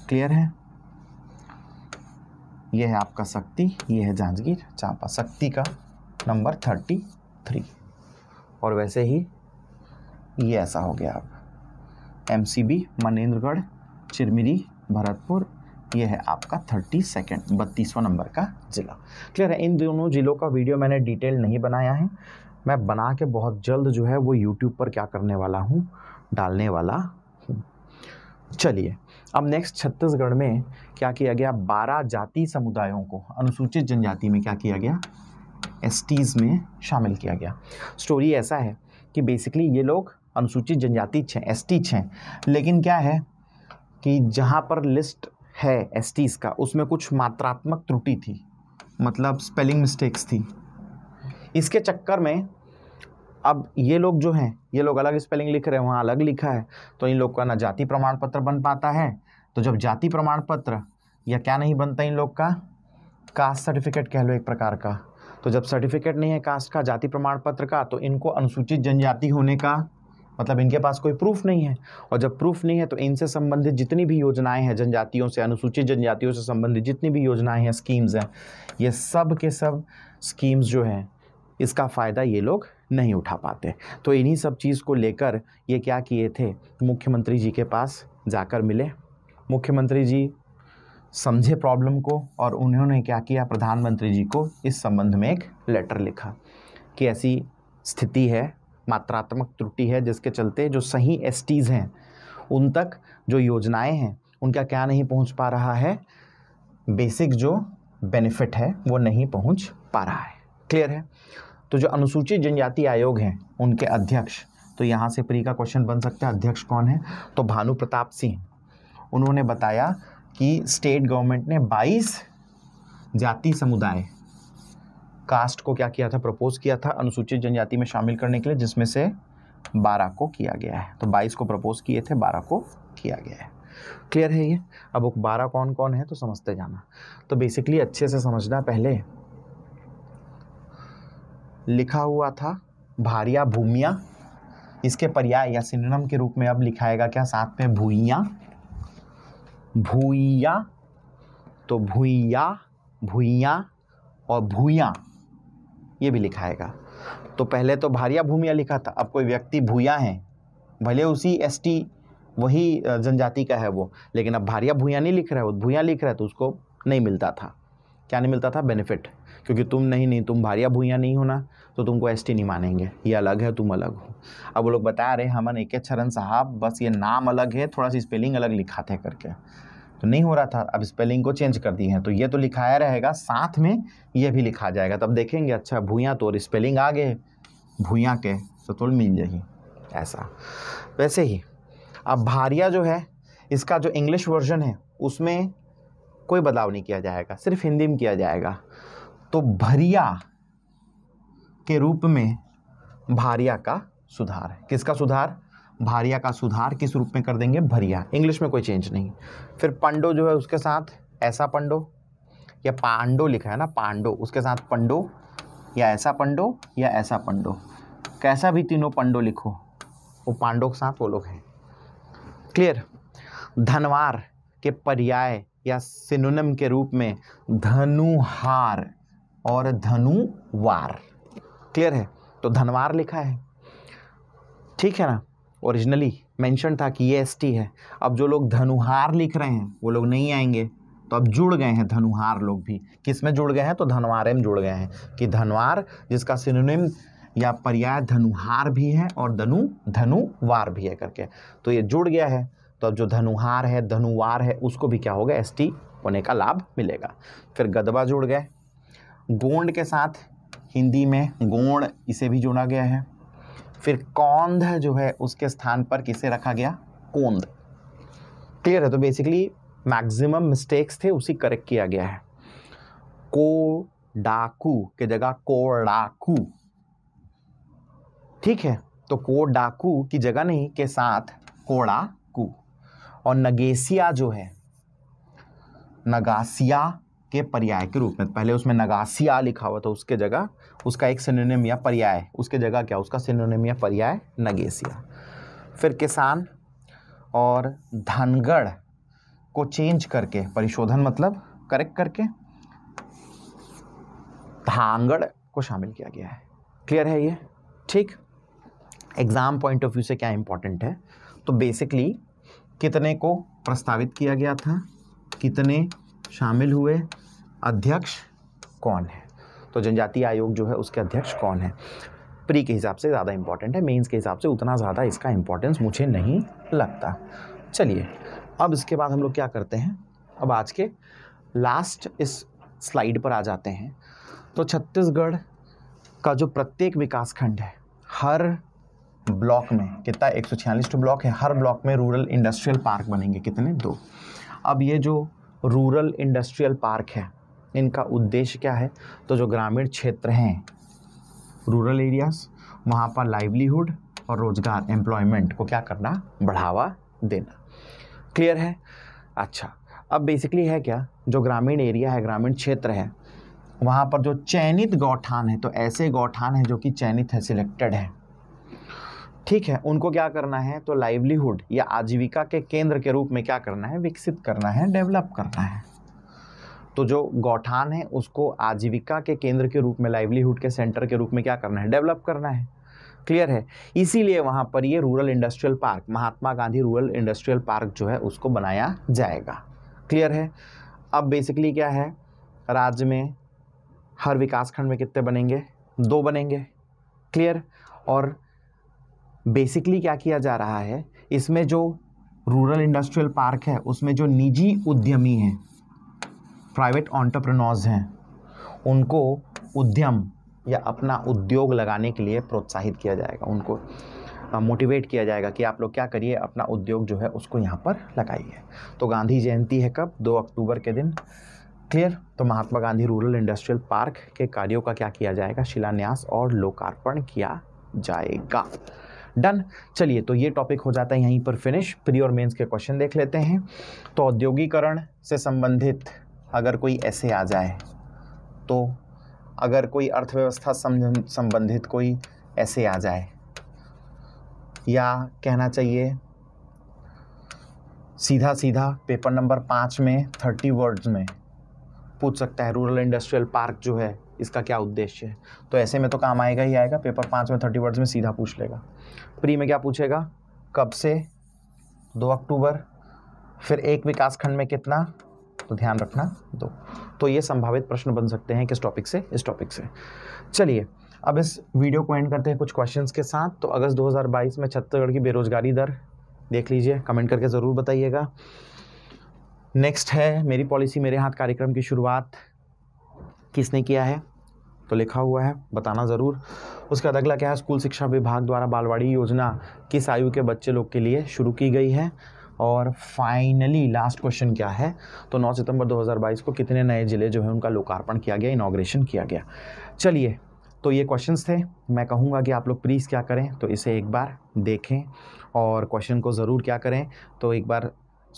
क्लियर है यह है आपका शक्ति यह है जांजगीर चांपा शक्ति का नंबर थर्टी थ्री और वैसे ही ये ऐसा हो गया अब एमसीबी मनेंद्रगढ़ चिरमिरी भरतपुर ये है आपका थर्टी सेकेंड बत्तीसवां नंबर का ज़िला क्लियर है इन दोनों ज़िलों का वीडियो मैंने डिटेल नहीं बनाया है मैं बना के बहुत जल्द जो है वो यूट्यूब पर क्या करने वाला हूँ डालने वाला हूँ चलिए अब नेक्स्ट छत्तीसगढ़ में क्या किया गया बारह जाति समुदायों को अनुसूचित जनजाति में क्या किया गया एसटीज़ में शामिल किया गया स्टोरी ऐसा है कि बेसिकली ये लोग अनुसूचित जनजाति छः एस टी छः लेकिन क्या है कि जहाँ पर लिस्ट है एस का उसमें कुछ मात्रात्मक त्रुटि थी मतलब स्पेलिंग मिस्टेक्स थी इसके चक्कर में अब ये लोग जो हैं ये लोग अलग स्पेलिंग लिख रहे हैं वहाँ अलग लिखा है तो इन लोग का ना जाति प्रमाण पत्र बन पाता है तो जब जाति प्रमाण पत्र या क्या नहीं बनता इन लोग का कास्ट सर्टिफिकेट कह लो एक प्रकार का तो जब सर्टिफिकेट नहीं है कास्ट का जाति प्रमाण पत्र का तो इनको अनुसूचित जनजाति होने का मतलब इनके पास कोई प्रूफ नहीं है और जब प्रूफ नहीं है तो इनसे संबंधित जितनी भी योजनाएं हैं जनजातियों से अनुसूचित जनजातियों से संबंधित जितनी भी योजनाएं हैं स्कीम्स हैं ये सब के सब स्कीम्स जो हैं इसका फ़ायदा ये लोग नहीं उठा पाते तो इन्हीं सब चीज़ को लेकर ये क्या किए थे मुख्यमंत्री जी के पास जाकर मिले मुख्यमंत्री जी समझे प्रॉब्लम को और उन्होंने क्या किया प्रधानमंत्री जी को इस संबंध में एक लेटर लिखा कि ऐसी स्थिति है मात्रात्मक त्रुटि है जिसके चलते जो सही एस हैं उन तक जो योजनाएं हैं उनका क्या नहीं पहुंच पा रहा है बेसिक जो बेनिफिट है वो नहीं पहुंच पा रहा है क्लियर है तो जो अनुसूचित जनजाति आयोग हैं उनके अध्यक्ष तो यहाँ से प्री का क्वेश्चन बन सकता है अध्यक्ष कौन है तो भानु प्रताप सिंह उन्होंने बताया कि स्टेट गवर्नमेंट ने 22 जाति समुदाय कास्ट को क्या किया था प्रपोज किया था अनुसूचित जनजाति में शामिल करने के लिए जिसमें से बारह को किया गया है तो बाईस को प्रपोज किए थे बारह को किया गया है क्लियर है ये अब वो बारह कौन कौन है तो समझते जाना तो बेसिकली अच्छे से समझना पहले लिखा हुआ था भारिया भूमिया इसके पर्याय या सिनोनम के रूप में अब लिखाएगा क्या साथ में भूया भूया तो भूया भूया और भूया ये भी लिखाएगा तो पहले तो भारिया भूमिया लिखा था अब कोई व्यक्ति भूया है भले उसी एस टी वही जनजाति का है वो लेकिन अब भारिया भूया नहीं लिख रहा है वो भूया लिख रहा है तो उसको नहीं मिलता था क्या नहीं मिलता था बेनिफिट क्योंकि तुम नहीं नहीं तुम भारिया भूया नहीं होना तो तुमको एस नहीं मानेंगे ये अलग है तुम अलग हो अब वो लोग बता रहे हमन एक चरण साहब बस ये नाम अलग है थोड़ा सी स्पेलिंग अलग लिखाते करके तो नहीं हो रहा था अब स्पेलिंग को चेंज कर दिए हैं तो ये तो लिखाया रहेगा साथ में ये भी लिखा जाएगा तब तो देखेंगे अच्छा भूया तो और स्पेलिंग आ गए भूया के तो तुल तो मिल जाएगी ऐसा वैसे ही अब भारिया जो है इसका जो इंग्लिश वर्जन है उसमें कोई बदलाव नहीं किया जाएगा सिर्फ हिंदी में किया जाएगा तो भरिया के रूप में भारिया का सुधार है किसका सुधार भारिया का सुधार किस रूप में कर देंगे भरिया इंग्लिश में कोई चेंज नहीं फिर पंडो जो है उसके साथ ऐसा पंडो या पांडो लिखा है ना पांडो उसके साथ पंडो या ऐसा पंडो या ऐसा पंडो कैसा भी तीनों पंडो लिखो वो पांडो के साथ वो लोग हैं क्लियर धनवार के पर्याय या सिनोनम के रूप में धनुहार और धनुवार क्लियर है तो धनवार लिखा है ठीक है ना ओरिजिनली मेंशन था कि ये एसटी है अब जो लोग धनुहार लिख रहे हैं वो लोग नहीं आएंगे तो अब जुड़ गए हैं धनुहार लोग भी किस में जुड़ गए हैं तो धनवारे में जुड़ गए हैं कि धनवार जिसका सिनोनिम या पर्याय धनुहार भी है और धनु धनुवार भी है करके तो ये जुड़ गया है तो अब जो धनुहार है धनुवार है उसको भी क्या होगा एस होने का लाभ मिलेगा फिर गदबा जुड़ गए गोंड के साथ हिंदी में गोंड इसे भी जोड़ा गया है फिर कौंध जो है उसके स्थान पर किसे रखा गया कोंद क्लियर है तो बेसिकली मैक्सिमम मिस्टेक्स थे उसी करेक्ट किया गया है को डाकू के जगह कोडाकू ठीक है तो को डाकू की जगह नहीं के साथ कोडाकू और नगेसिया जो है नगासिया के पर्याय के रूप में पहले उसमें नगासिया लिखा हुआ था उसके जगह उसका एक सिनोनिम या पर्याय उसके जगह क्या उसका सिनोनिम या पर्याय नगेसिया फिर किसान और धनगढ़ को चेंज करके परिशोधन मतलब करेक्ट करके धांगड़ को शामिल किया गया है क्लियर है ये ठीक एग्ज़ाम पॉइंट ऑफ व्यू से क्या इम्पोर्टेंट है तो बेसिकली कितने को प्रस्तावित किया गया था कितने शामिल हुए अध्यक्ष कौन है तो जनजातीय आयोग जो है उसके अध्यक्ष कौन है प्री के हिसाब से ज़्यादा इंपॉर्टेंट है मेंस के हिसाब से उतना ज़्यादा इसका इम्पोर्टेंस मुझे नहीं लगता चलिए अब इसके बाद हम लोग क्या करते हैं अब आज के लास्ट इस स्लाइड पर आ जाते हैं तो छत्तीसगढ़ का जो प्रत्येक विकास खंड है हर ब्लॉक में कितना एक सौ ब्लॉक है हर ब्लॉक में रूरल इंडस्ट्रियल पार्क बनेंगे कितने दो अब ये जो रूरल इंडस्ट्रियल पार्क है इनका उद्देश्य क्या है तो जो ग्रामीण क्षेत्र हैं रूरल एरियाज़ वहाँ पर लाइवलीहुड और रोज़गार एम्प्लॉयमेंट को क्या करना बढ़ावा देना क्लियर है अच्छा अब बेसिकली है क्या जो ग्रामीण एरिया है ग्रामीण क्षेत्र है वहाँ पर जो चयनित गौठान है तो ऐसे गौठान हैं जो कि चयनित है सिलेक्टेड है ठीक है उनको क्या करना है तो लाइवलीहुड या आजीविका के केंद्र के रूप में क्या करना है विकसित करना है डेवलप करना है तो जो गौठान है उसको आजीविका के केंद्र के रूप में लाइवलीहुड के सेंटर के रूप में क्या करना है डेवलप करना है क्लियर है इसीलिए वहाँ पर ये rural industrial park Mahatma Gandhi rural industrial park जो है उसको बनाया जाएगा क्लियर है अब बेसिकली क्या है राज्य में हर विकासखंड में कितने बनेंगे दो बनेंगे क्लियर और बेसिकली क्या किया जा रहा है इसमें जो रूरल इंडस्ट्रियल पार्क है उसमें जो निजी उद्यमी हैं प्राइवेट ऑन्टरप्रनोर्स हैं उनको उद्यम या अपना उद्योग लगाने के लिए प्रोत्साहित किया जाएगा उनको मोटिवेट किया जाएगा कि आप लोग क्या करिए अपना उद्योग जो है उसको यहाँ पर लगाइए तो गांधी जयंती है कब दो अक्टूबर के दिन क्लियर तो Mahatma Gandhi rural industrial park के कार्यों का क्या किया जाएगा शिलान्यास और लोकार्पण किया जाएगा डन चलिए तो ये टॉपिक हो जाता है यहीं पर फिनिश प्री और मेंस के क्वेश्चन देख लेते हैं तो औद्योगिकरण से संबंधित अगर कोई ऐसे आ जाए तो अगर कोई अर्थव्यवस्था संबंधित कोई ऐसे आ जाए या कहना चाहिए सीधा सीधा पेपर नंबर पाँच में थर्टी वर्ड्स में पूछ सकता है रूरल इंडस्ट्रियल पार्क जो है इसका क्या उद्देश्य है तो ऐसे में तो काम आएगा ही आएगा पेपर पाँच में थर्टी वर्ड्स में सीधा पूछ लेगा प्री में क्या पूछेगा कब से दो अक्टूबर फिर एक विकास खंड में कितना तो ध्यान रखना दो तो ये संभावित प्रश्न बन सकते हैं किस टॉपिक से इस टॉपिक से चलिए अब इस वीडियो को एंड करते हैं कुछ क्वेश्चंस के साथ तो अगस्त 2022 में छत्तीसगढ़ की बेरोजगारी दर देख लीजिए कमेंट करके ज़रूर बताइएगा नेक्स्ट है मेरी पॉलिसी मेरे हाथ कार्यक्रम की शुरुआत किसने किया है तो लिखा हुआ है बताना ज़रूर उसके बाद अगला क्या है स्कूल शिक्षा विभाग द्वारा बालवाड़ी योजना किस आयु के बच्चे लोग के लिए शुरू की गई है और फाइनली लास्ट क्वेश्चन क्या है तो 9 सितंबर 2022 को कितने नए ज़िले जो है उनका लोकार्पण किया गया इनाग्रेशन किया गया चलिए तो ये क्वेश्चंस थे मैं कहूँगा कि आप लोग प्लीज़ क्या करें तो इसे एक बार देखें और क्वेश्चन को ज़रूर क्या करें तो एक बार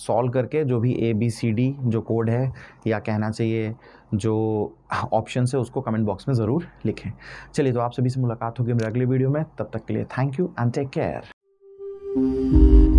सॉल्व करके जो भी ए बी सी डी जो कोड है या कहना चाहिए जो ऑप्शन है उसको कमेंट बॉक्स में ज़रूर लिखें चलिए तो आप सभी से मुलाकात होगी मेरे अगले वीडियो में तब तक के लिए thank you and take care